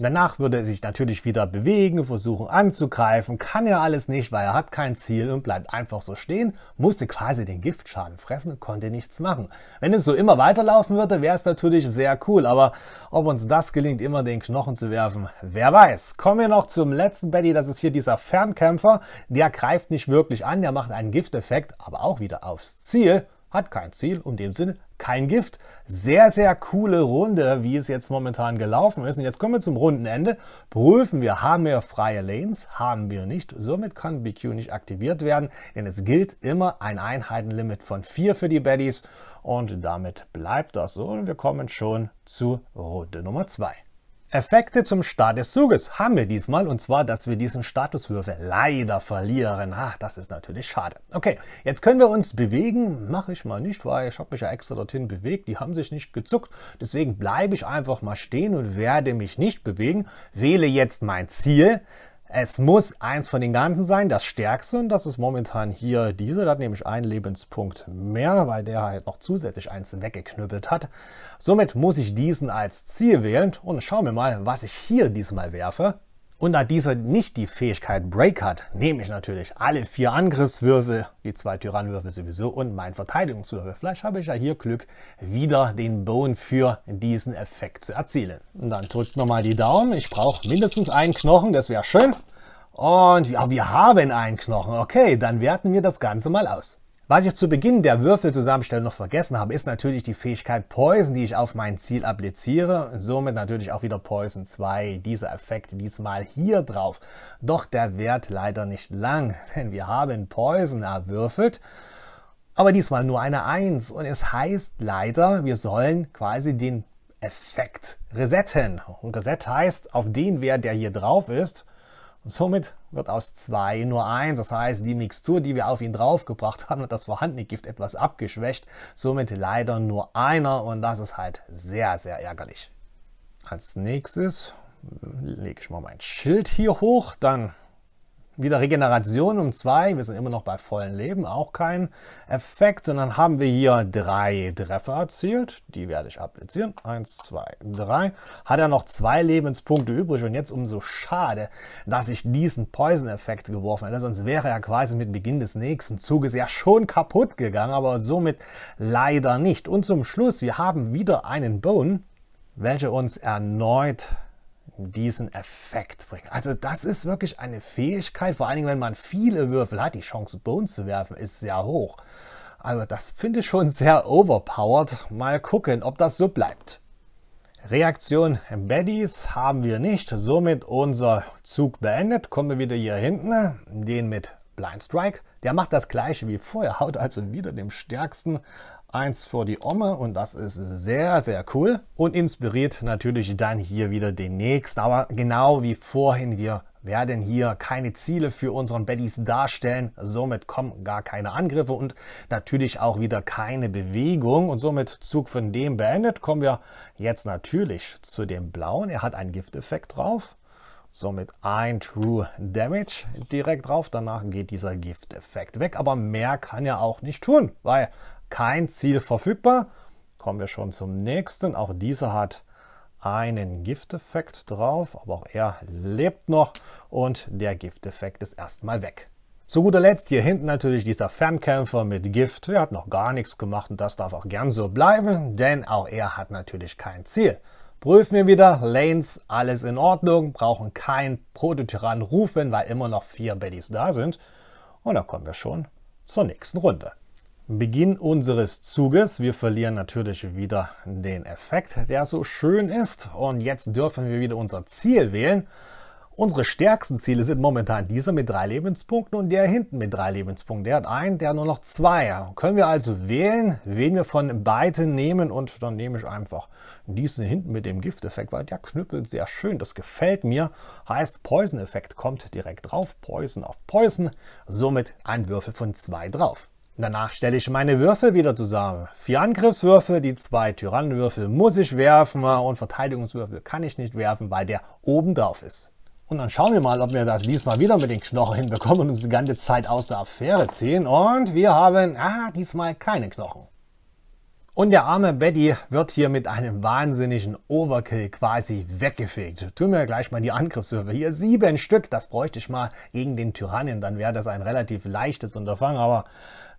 Danach würde er sich natürlich wieder bewegen, versuchen anzugreifen, kann er alles nicht, weil er hat kein Ziel und bleibt einfach so stehen, musste quasi den Giftschaden fressen konnte nichts machen. Wenn es so immer weiterlaufen würde, wäre es natürlich sehr cool, aber ob uns das gelingt, immer den Knochen zu werfen, wer weiß. Kommen wir noch zum letzten Betty, das ist hier dieser Fernkämpfer, der greift nicht wirklich an, der macht einen Gifteffekt, aber auch wieder aufs Ziel hat kein Ziel, in dem Sinne kein Gift. Sehr, sehr coole Runde, wie es jetzt momentan gelaufen ist. Und jetzt kommen wir zum Rundenende. Prüfen wir, haben wir freie Lanes? Haben wir nicht. Somit kann BQ nicht aktiviert werden, denn es gilt immer ein Einheitenlimit von 4 für die Baddies. Und damit bleibt das so. Und wir kommen schon zu Runde Nummer 2. Effekte zum Start des Zuges haben wir diesmal und zwar, dass wir diesen Statuswürfel leider verlieren. Ach, das ist natürlich schade. Okay, jetzt können wir uns bewegen. Mache ich mal nicht, weil ich habe mich ja extra dorthin bewegt. Die haben sich nicht gezuckt. Deswegen bleibe ich einfach mal stehen und werde mich nicht bewegen. Wähle jetzt mein Ziel. Es muss eins von den Ganzen sein, das stärkste, und das ist momentan hier diese. Da hat nämlich einen Lebenspunkt mehr, weil der halt noch zusätzlich eins weggeknüppelt hat. Somit muss ich diesen als Ziel wählen und schauen wir mal, was ich hier diesmal werfe. Und da dieser nicht die Fähigkeit Break hat, nehme ich natürlich alle vier Angriffswürfel, die zwei Tyrannwürfel sowieso und meinen Verteidigungswürfel. Vielleicht habe ich ja hier Glück, wieder den Bone für diesen Effekt zu erzielen. Und dann drückt nochmal die Daumen. Ich brauche mindestens einen Knochen, das wäre schön. Und ja, wir haben einen Knochen. Okay, dann werten wir das Ganze mal aus. Was ich zu Beginn der Würfelzusammenstellung noch vergessen habe, ist natürlich die Fähigkeit Poison, die ich auf mein Ziel appliziere. somit natürlich auch wieder Poison 2, dieser Effekt diesmal hier drauf. Doch der Wert leider nicht lang, denn wir haben Poison erwürfelt, aber diesmal nur eine 1. Und es heißt leider, wir sollen quasi den Effekt resetten. Und Reset heißt, auf den Wert, der hier drauf ist, und somit wird aus 2 nur 1. Das heißt, die Mixtur, die wir auf ihn draufgebracht haben, hat das vorhandene Gift etwas abgeschwächt. Somit leider nur einer und das ist halt sehr, sehr ärgerlich. Als nächstes äh, lege ich mal mein Schild hier hoch, dann wieder Regeneration um zwei. Wir sind immer noch bei vollen Leben, auch kein Effekt. Und dann haben wir hier drei Treffer erzielt. Die werde ich applizieren. Eins, zwei, drei. Hat er noch zwei Lebenspunkte übrig. Und jetzt umso schade, dass ich diesen Poison-Effekt geworfen hätte. Sonst wäre er quasi mit Beginn des nächsten Zuges ja schon kaputt gegangen. Aber somit leider nicht. Und zum Schluss, wir haben wieder einen Bone, welcher uns erneut diesen Effekt bringen. Also das ist wirklich eine Fähigkeit, vor allen Dingen, wenn man viele Würfel hat, die Chance Bones zu werfen, ist sehr hoch. Also das finde ich schon sehr overpowered. Mal gucken, ob das so bleibt. Reaktion Baddies haben wir nicht, somit unser Zug beendet. Kommen wir wieder hier hinten, den mit Blind Strike. Der macht das gleiche wie vorher, haut also wieder dem Stärksten eins für die Omme und das ist sehr, sehr cool und inspiriert natürlich dann hier wieder demnächst. Aber genau wie vorhin, wir werden hier keine Ziele für unseren Baddies darstellen, somit kommen gar keine Angriffe und natürlich auch wieder keine Bewegung und somit Zug von dem beendet, kommen wir jetzt natürlich zu dem blauen. Er hat einen Gifteffekt drauf somit ein True Damage direkt drauf. Danach geht dieser Gifteffekt weg, aber mehr kann er auch nicht tun, weil kein Ziel verfügbar. Kommen wir schon zum nächsten. Auch dieser hat einen Gifteffekt drauf, aber auch er lebt noch und der Gifteffekt ist erstmal weg. Zu guter Letzt hier hinten natürlich dieser Fernkämpfer mit Gift. Er hat noch gar nichts gemacht und das darf auch gern so bleiben, denn auch er hat natürlich kein Ziel. Prüfen wir wieder, Lanes, alles in Ordnung, brauchen kein Prototyrann rufen, weil immer noch vier Baddies da sind. Und da kommen wir schon zur nächsten Runde. Beginn unseres Zuges. Wir verlieren natürlich wieder den Effekt, der so schön ist. Und jetzt dürfen wir wieder unser Ziel wählen. Unsere stärksten Ziele sind momentan dieser mit drei Lebenspunkten und der hinten mit drei Lebenspunkten. Der hat einen, der hat nur noch zwei. Können wir also wählen, wen wir von beiden nehmen und dann nehme ich einfach diesen hinten mit dem Gifteffekt, weil der knüppelt sehr schön. Das gefällt mir. Heißt, Poison-Effekt kommt direkt drauf. Poison auf Poison. Somit ein Würfel von zwei drauf. Danach stelle ich meine Würfel wieder zusammen. Vier Angriffswürfel, die zwei Tyrannenwürfel muss ich werfen und Verteidigungswürfel kann ich nicht werfen, weil der oben drauf ist. Und dann schauen wir mal, ob wir das diesmal wieder mit den Knochen hinbekommen und uns die ganze Zeit aus der Affäre ziehen. Und wir haben, ah, diesmal keine Knochen. Und der arme Betty wird hier mit einem wahnsinnigen Overkill quasi weggefegt. Tun wir gleich mal die Angriffswürfe. Hier sieben Stück, das bräuchte ich mal gegen den Tyrannen. Dann wäre das ein relativ leichtes Unterfangen, aber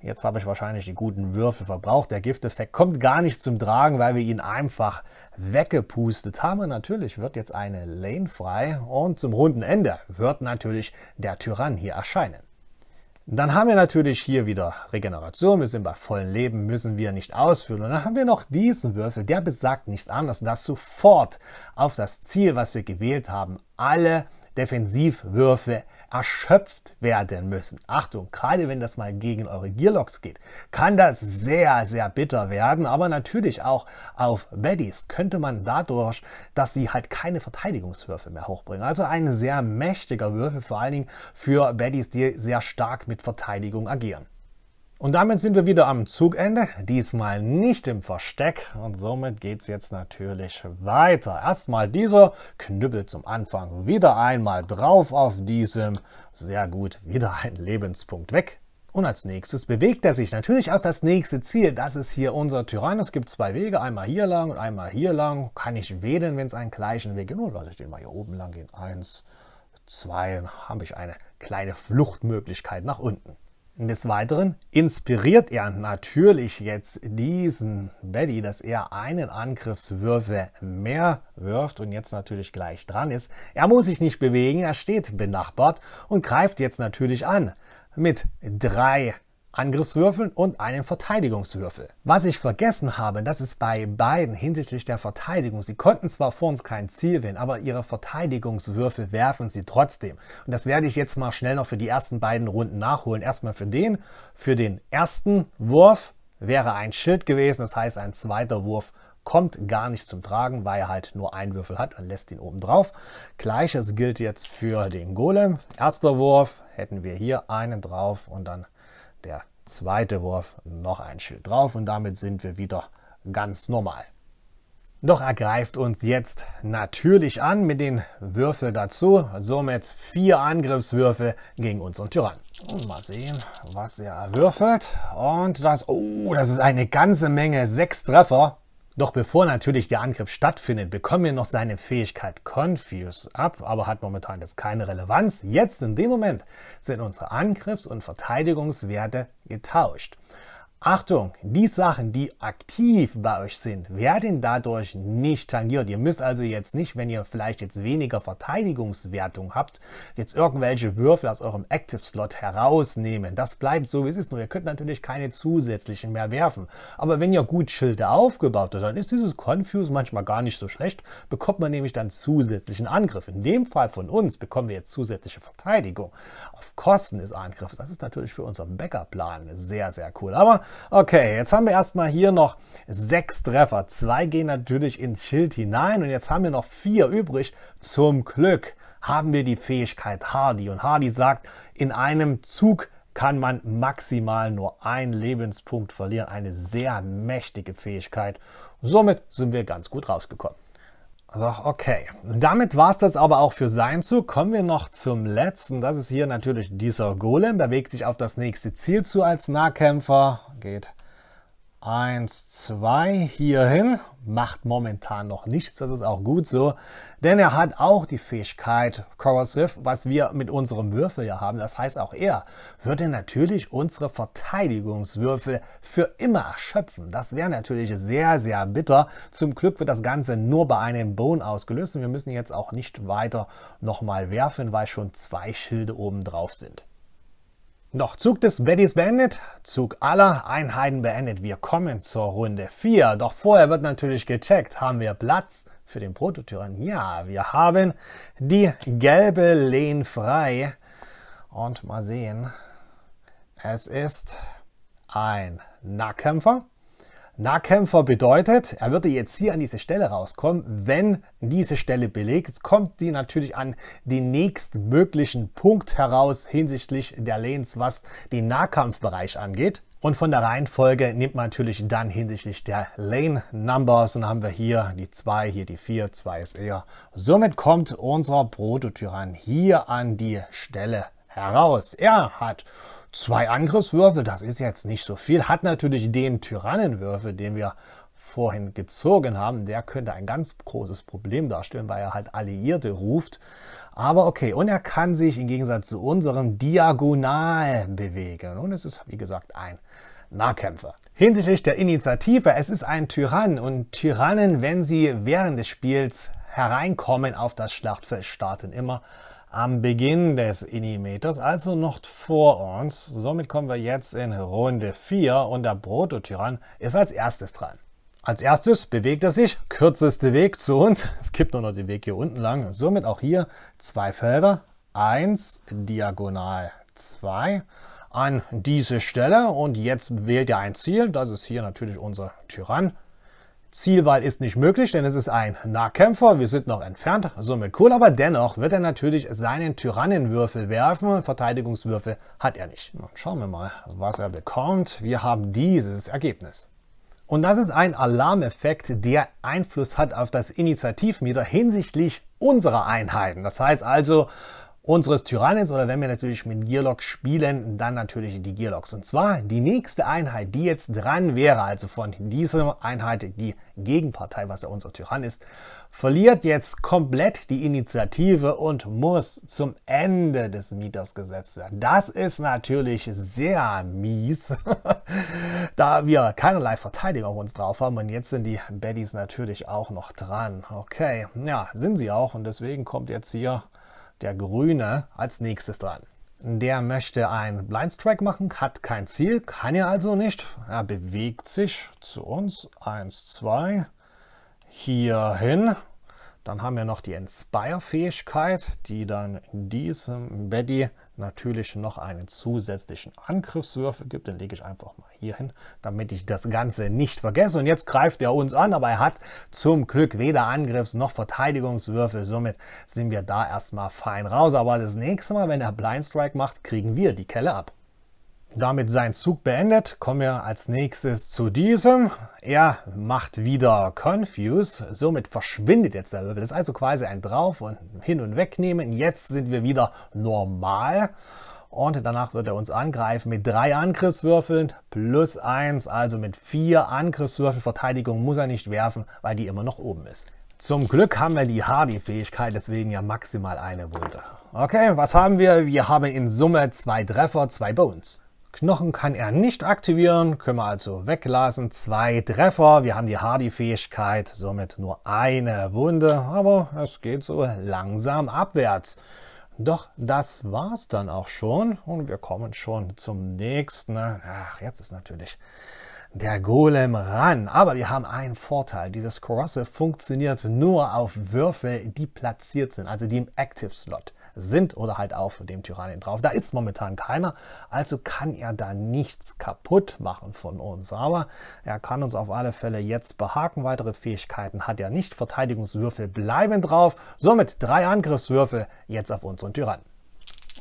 Jetzt habe ich wahrscheinlich die guten Würfe verbraucht. Der Gifteffekt kommt gar nicht zum Tragen, weil wir ihn einfach weggepustet haben. natürlich wird jetzt eine Lane frei und zum runden Ende wird natürlich der Tyrann hier erscheinen. Dann haben wir natürlich hier wieder Regeneration. Wir sind bei vollem Leben, müssen wir nicht ausfüllen. Und dann haben wir noch diesen Würfel, der besagt nichts anderes, dass sofort auf das Ziel, was wir gewählt haben, alle Defensivwürfe erschöpft werden müssen. Achtung, gerade wenn das mal gegen eure Gearlocks geht, kann das sehr, sehr bitter werden. Aber natürlich auch auf Baddies könnte man dadurch, dass sie halt keine Verteidigungswürfe mehr hochbringen. Also ein sehr mächtiger Würfel, vor allen Dingen für Baddies, die sehr stark mit Verteidigung agieren. Und damit sind wir wieder am Zugende, diesmal nicht im Versteck und somit geht es jetzt natürlich weiter. Erstmal dieser Knüppel zum Anfang, wieder einmal drauf auf diesem, sehr gut, wieder ein Lebenspunkt weg. Und als nächstes bewegt er sich natürlich auf das nächste Ziel. Das ist hier unser Tyrannus. Es gibt zwei Wege, einmal hier lang und einmal hier lang. Kann ich wählen, wenn es einen gleichen Weg gibt. Nur lasse ich den mal hier oben lang gehen. Eins, zwei, dann habe ich eine kleine Fluchtmöglichkeit nach unten. Des Weiteren inspiriert er natürlich jetzt diesen Betty, dass er einen Angriffswürfel mehr wirft und jetzt natürlich gleich dran ist. Er muss sich nicht bewegen, er steht benachbart und greift jetzt natürlich an mit drei Angriffswürfeln und einen Verteidigungswürfel. Was ich vergessen habe, das ist bei beiden hinsichtlich der Verteidigung. Sie konnten zwar vor uns kein Ziel wählen, aber ihre Verteidigungswürfel werfen sie trotzdem. Und das werde ich jetzt mal schnell noch für die ersten beiden Runden nachholen. Erstmal für den. Für den ersten Wurf wäre ein Schild gewesen, das heißt ein zweiter Wurf kommt gar nicht zum Tragen, weil er halt nur einen Würfel hat und lässt ihn oben drauf. Gleiches gilt jetzt für den Golem. Erster Wurf hätten wir hier einen drauf und dann der zweite Wurf noch ein Schild drauf und damit sind wir wieder ganz normal. Doch er greift uns jetzt natürlich an mit den Würfeln dazu. Somit vier Angriffswürfel gegen unseren Tyrann. Und mal sehen, was er würfelt. Und das, oh, das ist eine ganze Menge. Sechs Treffer. Doch bevor natürlich der Angriff stattfindet, bekommen wir noch seine Fähigkeit Confuse ab, aber hat momentan jetzt keine Relevanz. Jetzt in dem Moment sind unsere Angriffs- und Verteidigungswerte getauscht. Achtung, die Sachen, die aktiv bei euch sind, werden dadurch nicht tangiert. Ihr müsst also jetzt nicht, wenn ihr vielleicht jetzt weniger Verteidigungswertung habt, jetzt irgendwelche Würfel aus eurem Active Slot herausnehmen. Das bleibt so, wie es ist. Nur ihr könnt natürlich keine zusätzlichen mehr werfen. Aber wenn ihr gut Schilde aufgebaut habt, dann ist dieses Confuse manchmal gar nicht so schlecht. Bekommt man nämlich dann zusätzlichen Angriff. In dem Fall von uns bekommen wir jetzt zusätzliche Verteidigung. Auf Kosten des Angriffs. Das ist natürlich für unseren Backup-Plan sehr, sehr cool. Aber Okay, jetzt haben wir erstmal hier noch sechs Treffer. Zwei gehen natürlich ins Schild hinein und jetzt haben wir noch vier übrig. Zum Glück haben wir die Fähigkeit Hardy und Hardy sagt, in einem Zug kann man maximal nur einen Lebenspunkt verlieren. Eine sehr mächtige Fähigkeit. Somit sind wir ganz gut rausgekommen. So, okay. Damit war es das aber auch für sein Zug. Kommen wir noch zum letzten. Das ist hier natürlich dieser Golem. Bewegt sich auf das nächste Ziel zu als Nahkämpfer. Geht Eins, zwei hierhin. Macht momentan noch nichts, das ist auch gut so. Denn er hat auch die Fähigkeit Corrosive, was wir mit unserem Würfel ja haben. Das heißt, auch er würde natürlich unsere Verteidigungswürfel für immer erschöpfen. Das wäre natürlich sehr, sehr bitter. Zum Glück wird das Ganze nur bei einem Bone ausgelöst. Und wir müssen jetzt auch nicht weiter nochmal werfen, weil schon zwei Schilde oben drauf sind. Noch Zug des Baddies beendet, Zug aller Einheiten beendet. Wir kommen zur Runde 4. Doch vorher wird natürlich gecheckt, haben wir Platz für den Prototyrann? Ja, wir haben die gelbe Lehn frei. Und mal sehen, es ist ein Nahkämpfer. Nahkämpfer bedeutet, er würde jetzt hier an diese Stelle rauskommen, wenn diese Stelle belegt. Jetzt kommt die natürlich an den nächstmöglichen Punkt heraus hinsichtlich der Lanes, was den Nahkampfbereich angeht. Und von der Reihenfolge nimmt man natürlich dann hinsichtlich der Lane Numbers. Und dann haben wir hier die 2, hier die 4, 2 ist eher. Somit kommt unser Prototyrann hier an die Stelle heraus. Er hat Zwei Angriffswürfel, das ist jetzt nicht so viel. Hat natürlich den Tyrannenwürfel, den wir vorhin gezogen haben, der könnte ein ganz großes Problem darstellen, weil er halt Alliierte ruft. Aber okay, und er kann sich im Gegensatz zu unserem diagonal bewegen. Und es ist, wie gesagt, ein Nahkämpfer. Hinsichtlich der Initiative, es ist ein Tyrann und Tyrannen, wenn sie während des Spiels hereinkommen auf das Schlachtfeld, starten immer am Beginn des Inimeters, also noch vor uns. Somit kommen wir jetzt in Runde 4 und der Prototyrann ist als erstes dran. Als erstes bewegt er sich, kürzeste Weg zu uns. Es gibt nur noch den Weg hier unten lang. Somit auch hier zwei Felder, 1, diagonal 2 an diese Stelle. Und jetzt wählt er ein Ziel, das ist hier natürlich unser Tyrann. Zielwahl ist nicht möglich, denn es ist ein Nahkämpfer. Wir sind noch entfernt, somit cool. Aber dennoch wird er natürlich seinen Tyrannenwürfel werfen. Verteidigungswürfel hat er nicht. Nun schauen wir mal, was er bekommt. Wir haben dieses Ergebnis. Und das ist ein Alarmeffekt, der Einfluss hat auf das Initiativmeter hinsichtlich unserer Einheiten. Das heißt also, unseres Tyrannens oder wenn wir natürlich mit Gearlock spielen, dann natürlich die Gearlocks. Und zwar die nächste Einheit, die jetzt dran wäre, also von dieser Einheit die Gegenpartei, was ja unser Tyrann ist, verliert jetzt komplett die Initiative und muss zum Ende des Mieters gesetzt werden. Das ist natürlich sehr mies, da wir keinerlei Verteidigung auf uns drauf haben und jetzt sind die Baddies natürlich auch noch dran. Okay, ja, sind sie auch und deswegen kommt jetzt hier der Grüne, als nächstes dran. Der möchte einen Blindstrike machen, hat kein Ziel, kann er also nicht. Er bewegt sich zu uns, 1, 2, hierhin. Dann haben wir noch die Inspire-Fähigkeit, die dann diesem Betty natürlich noch einen zusätzlichen Angriffswürfel gibt. Den lege ich einfach mal hier hin, damit ich das Ganze nicht vergesse. Und jetzt greift er uns an, aber er hat zum Glück weder Angriffs- noch Verteidigungswürfel. Somit sind wir da erstmal fein raus. Aber das nächste Mal, wenn er Blind Strike macht, kriegen wir die Kelle ab damit sein Zug beendet, kommen wir als nächstes zu diesem. Er macht wieder Confuse, somit verschwindet jetzt der Level. Das ist also quasi ein Drauf und hin und wegnehmen. Jetzt sind wir wieder normal und danach wird er uns angreifen mit drei Angriffswürfeln plus eins, also mit vier Angriffswürfeln. Verteidigung muss er nicht werfen, weil die immer noch oben ist. Zum Glück haben wir die Hardy-Fähigkeit, deswegen ja maximal eine Wunde. Okay, was haben wir? Wir haben in Summe zwei Treffer, zwei Bones. Knochen kann er nicht aktivieren, können wir also weglassen. Zwei Treffer, wir haben die Hardy-Fähigkeit, somit nur eine Wunde, aber es geht so langsam abwärts. Doch das war's dann auch schon und wir kommen schon zum nächsten. Ach, jetzt ist natürlich der Golem ran. Aber wir haben einen Vorteil. Dieses Corrosive funktioniert nur auf Würfel, die platziert sind, also die im Active-Slot sind oder halt auf dem Tyrannen drauf. Da ist momentan keiner, also kann er da nichts kaputt machen von uns. Aber er kann uns auf alle Fälle jetzt behaken. Weitere Fähigkeiten hat er nicht. Verteidigungswürfel bleiben drauf. Somit drei Angriffswürfel jetzt auf unseren Tyrannen.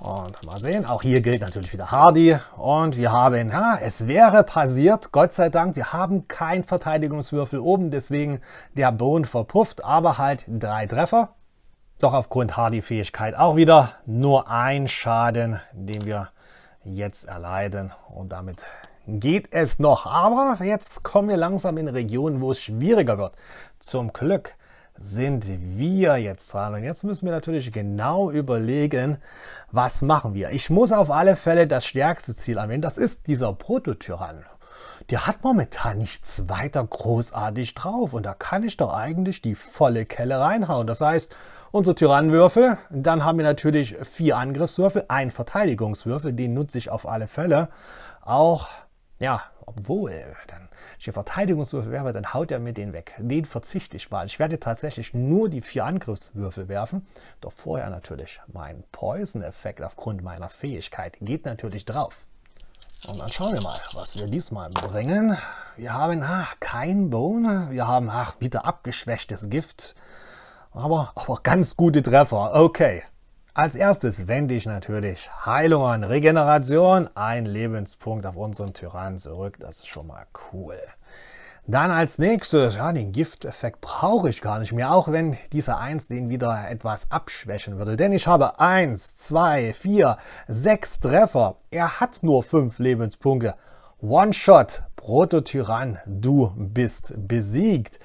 Und mal sehen, auch hier gilt natürlich wieder Hardy. Und wir haben, ja, es wäre passiert, Gott sei Dank, wir haben keinen Verteidigungswürfel oben, deswegen der Boden verpufft, aber halt drei Treffer. Doch aufgrund Hardy-Fähigkeit auch wieder nur ein Schaden, den wir jetzt erleiden. Und damit geht es noch. Aber jetzt kommen wir langsam in Regionen, wo es schwieriger wird. Zum Glück sind wir jetzt dran. Und jetzt müssen wir natürlich genau überlegen, was machen wir. Ich muss auf alle Fälle das stärkste Ziel anwenden. Das ist dieser Prototyrann. Der hat momentan nichts weiter großartig drauf. Und da kann ich doch eigentlich die volle Kelle reinhauen. Das heißt, Unsere Tyrannenwürfel, dann haben wir natürlich vier Angriffswürfel, einen Verteidigungswürfel, den nutze ich auf alle Fälle. Auch, ja, obwohl, dann hier Verteidigungswürfel werfe, dann haut er mir den weg. Den verzichte ich mal. Ich werde tatsächlich nur die vier Angriffswürfel werfen. Doch vorher natürlich mein Poison-Effekt aufgrund meiner Fähigkeit geht natürlich drauf. Und dann schauen wir mal, was wir diesmal bringen. Wir haben ach, kein Bone, wir haben ach, wieder abgeschwächtes Gift aber, aber ganz gute Treffer. Okay. Als erstes wende ich natürlich Heilung an, Regeneration, ein Lebenspunkt auf unseren Tyrannen zurück. Das ist schon mal cool. Dann als nächstes, ja, den Gifteffekt brauche ich gar nicht mehr, auch wenn dieser 1 den wieder etwas abschwächen würde. Denn ich habe 1, 2, 4, 6 Treffer. Er hat nur 5 Lebenspunkte. One-Shot, Prototyrann, du bist besiegt.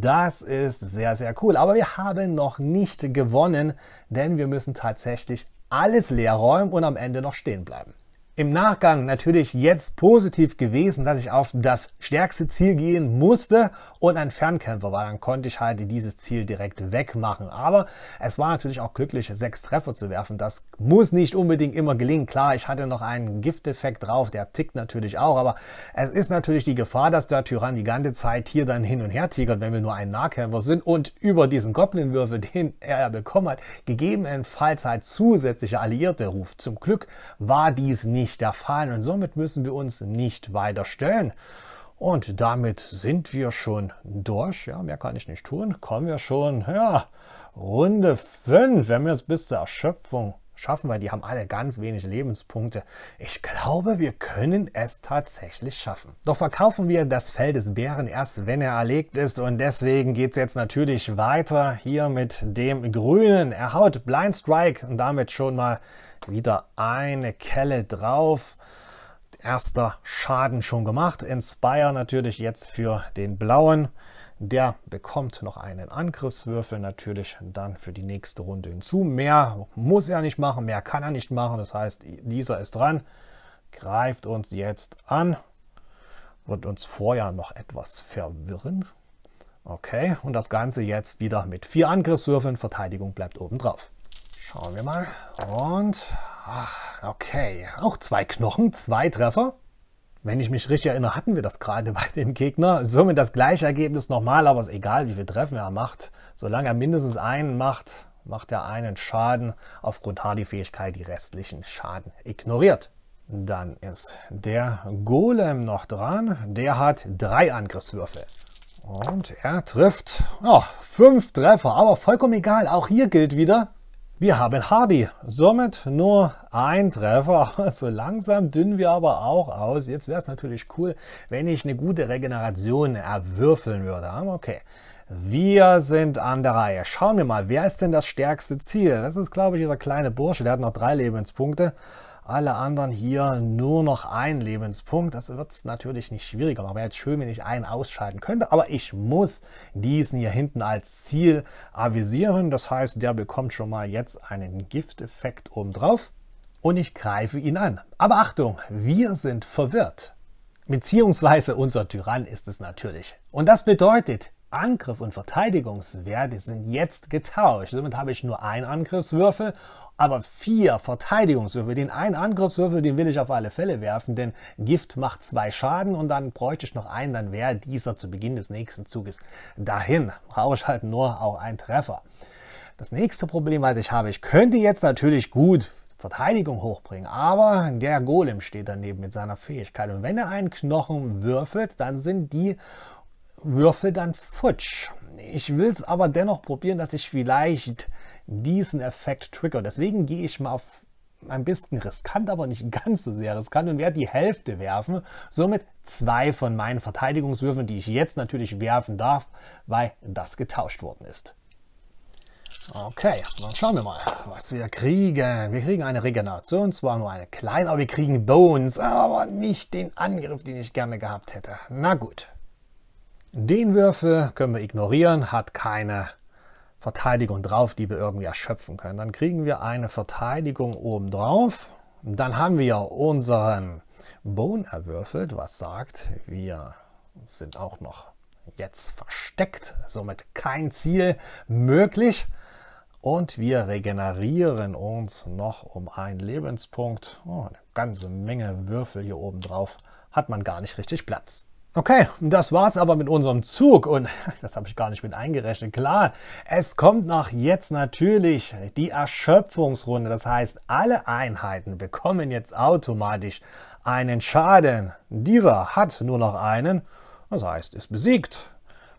Das ist sehr, sehr cool. Aber wir haben noch nicht gewonnen, denn wir müssen tatsächlich alles leer räumen und am Ende noch stehen bleiben im Nachgang natürlich jetzt positiv gewesen, dass ich auf das stärkste Ziel gehen musste und ein Fernkämpfer war. Dann konnte ich halt dieses Ziel direkt wegmachen. Aber es war natürlich auch glücklich, sechs Treffer zu werfen. Das muss nicht unbedingt immer gelingen. Klar, ich hatte noch einen Gifteffekt drauf, der tickt natürlich auch. Aber es ist natürlich die Gefahr, dass der Tyrann die ganze Zeit hier dann hin und her tigert, wenn wir nur ein Nahkämpfer sind und über diesen Goblin-Würfel, den er bekommen hat, gegebenenfalls halt zusätzliche Alliierte ruft. Zum Glück war dies nicht nicht der Fall und somit müssen wir uns nicht weiter stellen. Und damit sind wir schon durch. Ja, mehr kann ich nicht tun. Kommen wir schon, ja, Runde 5, wenn wir es bis zur Erschöpfung schaffen, weil die haben alle ganz wenig Lebenspunkte. Ich glaube, wir können es tatsächlich schaffen. Doch verkaufen wir das Fell des Bären erst, wenn er erlegt ist und deswegen geht es jetzt natürlich weiter hier mit dem Grünen. Er haut Blind Strike und damit schon mal wieder eine Kelle drauf. Erster Schaden schon gemacht. Inspire natürlich jetzt für den blauen. Der bekommt noch einen Angriffswürfel natürlich dann für die nächste Runde hinzu. Mehr muss er nicht machen, mehr kann er nicht machen. Das heißt, dieser ist dran, greift uns jetzt an, wird uns vorher noch etwas verwirren. Okay, und das Ganze jetzt wieder mit vier Angriffswürfeln. Verteidigung bleibt oben drauf. Schauen wir mal. Und ach, okay, auch zwei Knochen, zwei Treffer. Wenn ich mich richtig erinnere, hatten wir das gerade bei dem Gegner. Somit das gleiche Ergebnis nochmal, aber es ist egal, wie viele Treffen er macht. Solange er mindestens einen macht, macht er einen Schaden. Aufgrund Hardy-Fähigkeit die restlichen Schaden ignoriert. Dann ist der Golem noch dran. Der hat drei Angriffswürfel. Und er trifft oh, fünf Treffer, aber vollkommen egal. Auch hier gilt wieder, wir haben Hardy, somit nur ein Treffer. So langsam dünnen wir aber auch aus. Jetzt wäre es natürlich cool, wenn ich eine gute Regeneration erwürfeln würde. Ah, okay, wir sind an der Reihe. Schauen wir mal, wer ist denn das stärkste Ziel? Das ist, glaube ich, dieser kleine Bursche, der hat noch drei Lebenspunkte alle anderen hier nur noch ein Lebenspunkt. Das wird es natürlich nicht schwieriger. Aber wäre jetzt schön, wenn ich einen ausschalten könnte. Aber ich muss diesen hier hinten als Ziel avisieren. Das heißt, der bekommt schon mal jetzt einen Gifteffekt obendrauf. Und ich greife ihn an. Aber Achtung, wir sind verwirrt. Beziehungsweise unser Tyrann ist es natürlich. Und das bedeutet, Angriff und Verteidigungswerte sind jetzt getauscht. Somit habe ich nur einen Angriffswürfel aber vier Verteidigungswürfel, den einen Angriffswürfel, den will ich auf alle Fälle werfen, denn Gift macht zwei Schaden und dann bräuchte ich noch einen, dann wäre dieser zu Beginn des nächsten Zuges dahin. Brauche ich halt nur auch einen Treffer. Das nächste Problem, was ich habe, ich könnte jetzt natürlich gut Verteidigung hochbringen, aber der Golem steht daneben mit seiner Fähigkeit. Und wenn er einen Knochen würfelt, dann sind die Würfel dann futsch. Ich will es aber dennoch probieren, dass ich vielleicht diesen Effekt triggert. Deswegen gehe ich mal auf ein bisschen riskant, aber nicht ganz so sehr riskant und werde die Hälfte werfen. Somit zwei von meinen Verteidigungswürfen, die ich jetzt natürlich werfen darf, weil das getauscht worden ist. Okay, dann schauen wir mal, was wir kriegen. Wir kriegen eine Regeneration, zwar nur eine kleine, aber wir kriegen Bones, aber nicht den Angriff, den ich gerne gehabt hätte. Na gut. Den Würfel können wir ignorieren, hat keine Verteidigung drauf, die wir irgendwie erschöpfen können. Dann kriegen wir eine Verteidigung oben drauf. Dann haben wir unseren Bone erwürfelt, was sagt, wir sind auch noch jetzt versteckt, somit kein Ziel möglich. Und wir regenerieren uns noch um einen Lebenspunkt. Oh, eine ganze Menge Würfel hier oben drauf. Hat man gar nicht richtig Platz. Okay, das war's aber mit unserem Zug und das habe ich gar nicht mit eingerechnet. Klar, es kommt noch jetzt natürlich die Erschöpfungsrunde. Das heißt, alle Einheiten bekommen jetzt automatisch einen Schaden. Dieser hat nur noch einen, das heißt, ist besiegt.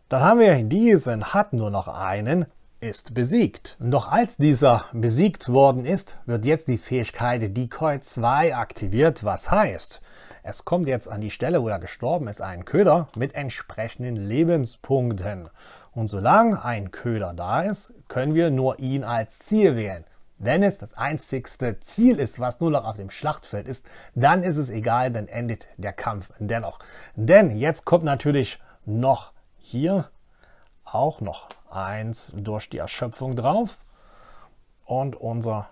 Dann haben wir diesen hat nur noch einen, ist besiegt. Doch als dieser besiegt worden ist, wird jetzt die Fähigkeit Decoy 2 aktiviert, was heißt, es kommt jetzt an die Stelle, wo er gestorben ist, ein Köder mit entsprechenden Lebenspunkten. Und solange ein Köder da ist, können wir nur ihn als Ziel wählen. Wenn es das einzigste Ziel ist, was nur noch auf dem Schlachtfeld ist, dann ist es egal, dann endet der Kampf dennoch. Denn jetzt kommt natürlich noch hier auch noch eins durch die Erschöpfung drauf. Und unser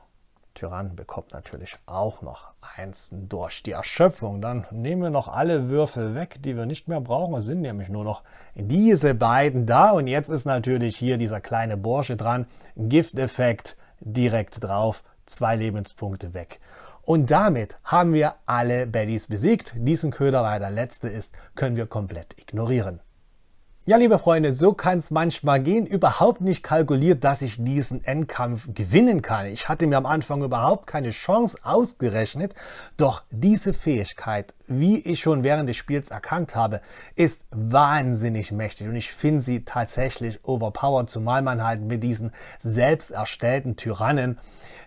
Tyrann bekommt natürlich auch noch eins durch die Erschöpfung. Dann nehmen wir noch alle Würfel weg, die wir nicht mehr brauchen. Es sind nämlich nur noch diese beiden da. Und jetzt ist natürlich hier dieser kleine Bursche dran. Gifteffekt direkt drauf. Zwei Lebenspunkte weg. Und damit haben wir alle Baddies besiegt. Diesen Köder, weil der letzte ist, können wir komplett ignorieren. Ja, liebe Freunde, so kann es manchmal gehen. Überhaupt nicht kalkuliert, dass ich diesen Endkampf gewinnen kann. Ich hatte mir am Anfang überhaupt keine Chance ausgerechnet. Doch diese Fähigkeit, wie ich schon während des Spiels erkannt habe, ist wahnsinnig mächtig. Und ich finde sie tatsächlich overpowered, zumal man halt mit diesen selbst erstellten Tyrannen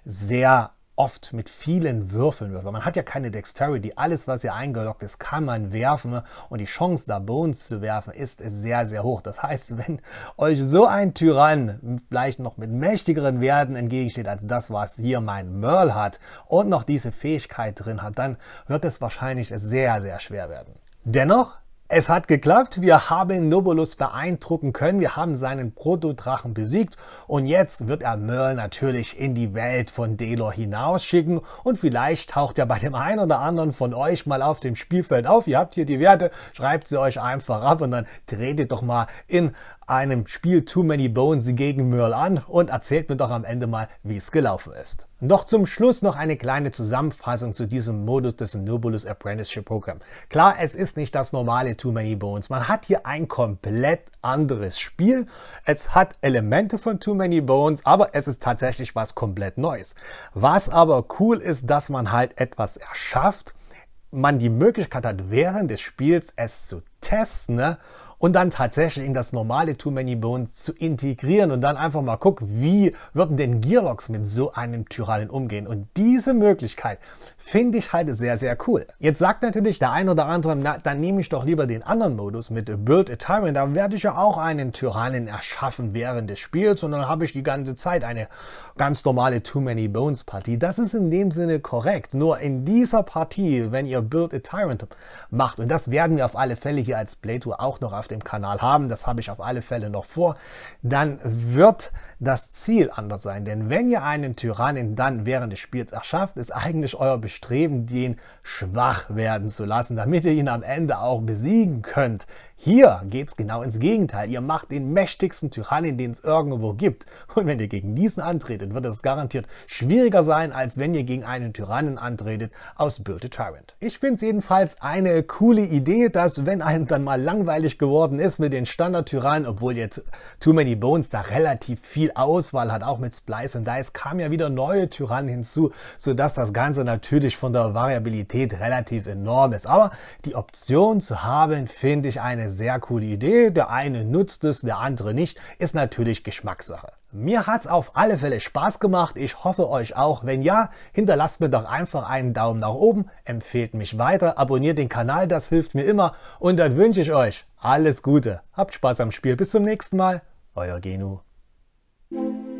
sehr oft mit vielen Würfeln wirft. man hat ja keine Dexterity. Alles, was hier eingeloggt ist, kann man werfen. Und die Chance, da Bones zu werfen, ist sehr, sehr hoch. Das heißt, wenn euch so ein Tyrann vielleicht noch mit mächtigeren Werten entgegensteht, als das, was hier mein Merl hat und noch diese Fähigkeit drin hat, dann wird es wahrscheinlich sehr, sehr schwer werden. Dennoch es hat geklappt, wir haben Nobulus beeindrucken können, wir haben seinen Protodrachen besiegt und jetzt wird er Merle natürlich in die Welt von Delor hinausschicken und vielleicht taucht er bei dem einen oder anderen von euch mal auf dem Spielfeld auf. Ihr habt hier die Werte, schreibt sie euch einfach ab und dann tretet doch mal in einem Spiel Too Many Bones gegen Merle an und erzählt mir doch am Ende mal, wie es gelaufen ist. Noch zum Schluss noch eine kleine Zusammenfassung zu diesem Modus des Nobulus Apprenticeship Program. Klar, es ist nicht das normale Too Many Bones. Man hat hier ein komplett anderes Spiel. Es hat Elemente von Too Many Bones, aber es ist tatsächlich was komplett Neues. Was aber cool ist, dass man halt etwas erschafft, man die Möglichkeit hat, während des Spiels es zu testen ne? und dann tatsächlich in das normale Too Many Bones zu integrieren und dann einfach mal gucken, wie würden denn Gearlocks mit so einem Tyrannen umgehen. Und diese Möglichkeit finde ich halt sehr, sehr cool. Jetzt sagt natürlich der ein oder andere, na, dann nehme ich doch lieber den anderen Modus mit Build a Tyrant, da werde ich ja auch einen Tyrannen erschaffen während des Spiels und dann habe ich die ganze Zeit eine ganz normale Too Many Bones Partie. Das ist in dem Sinne korrekt, nur in dieser Partie, wenn ihr Build a Tyrant macht, und das werden wir auf alle Fälle hier als Playtour auch noch erfahren, auf dem Kanal haben. Das habe ich auf alle Fälle noch vor. Dann wird das Ziel anders sein. Denn wenn ihr einen Tyrannen dann während des Spiels erschafft, ist eigentlich euer Bestreben, den schwach werden zu lassen, damit ihr ihn am Ende auch besiegen könnt. Hier geht es genau ins Gegenteil. Ihr macht den mächtigsten Tyrannen, den es irgendwo gibt. Und wenn ihr gegen diesen antretet, wird es garantiert schwieriger sein, als wenn ihr gegen einen Tyrannen antretet aus Build a Tyrant. Ich finde es jedenfalls eine coole Idee, dass wenn einem dann mal langweilig geworden ist mit den Standard-Tyrannen, obwohl jetzt Too Many Bones da relativ viel Auswahl hat, auch mit Splice und Dice, kam ja wieder neue Tyrannen hinzu, sodass das Ganze natürlich von der Variabilität relativ enorm ist. Aber die Option zu haben, finde ich eine sehr coole Idee. Der eine nutzt es, der andere nicht, ist natürlich Geschmackssache. Mir hat es auf alle Fälle Spaß gemacht. Ich hoffe euch auch. Wenn ja, hinterlasst mir doch einfach einen Daumen nach oben, empfehlt mich weiter, abonniert den Kanal, das hilft mir immer. Und dann wünsche ich euch alles Gute. Habt Spaß am Spiel. Bis zum nächsten Mal. Euer Genu. Thank you.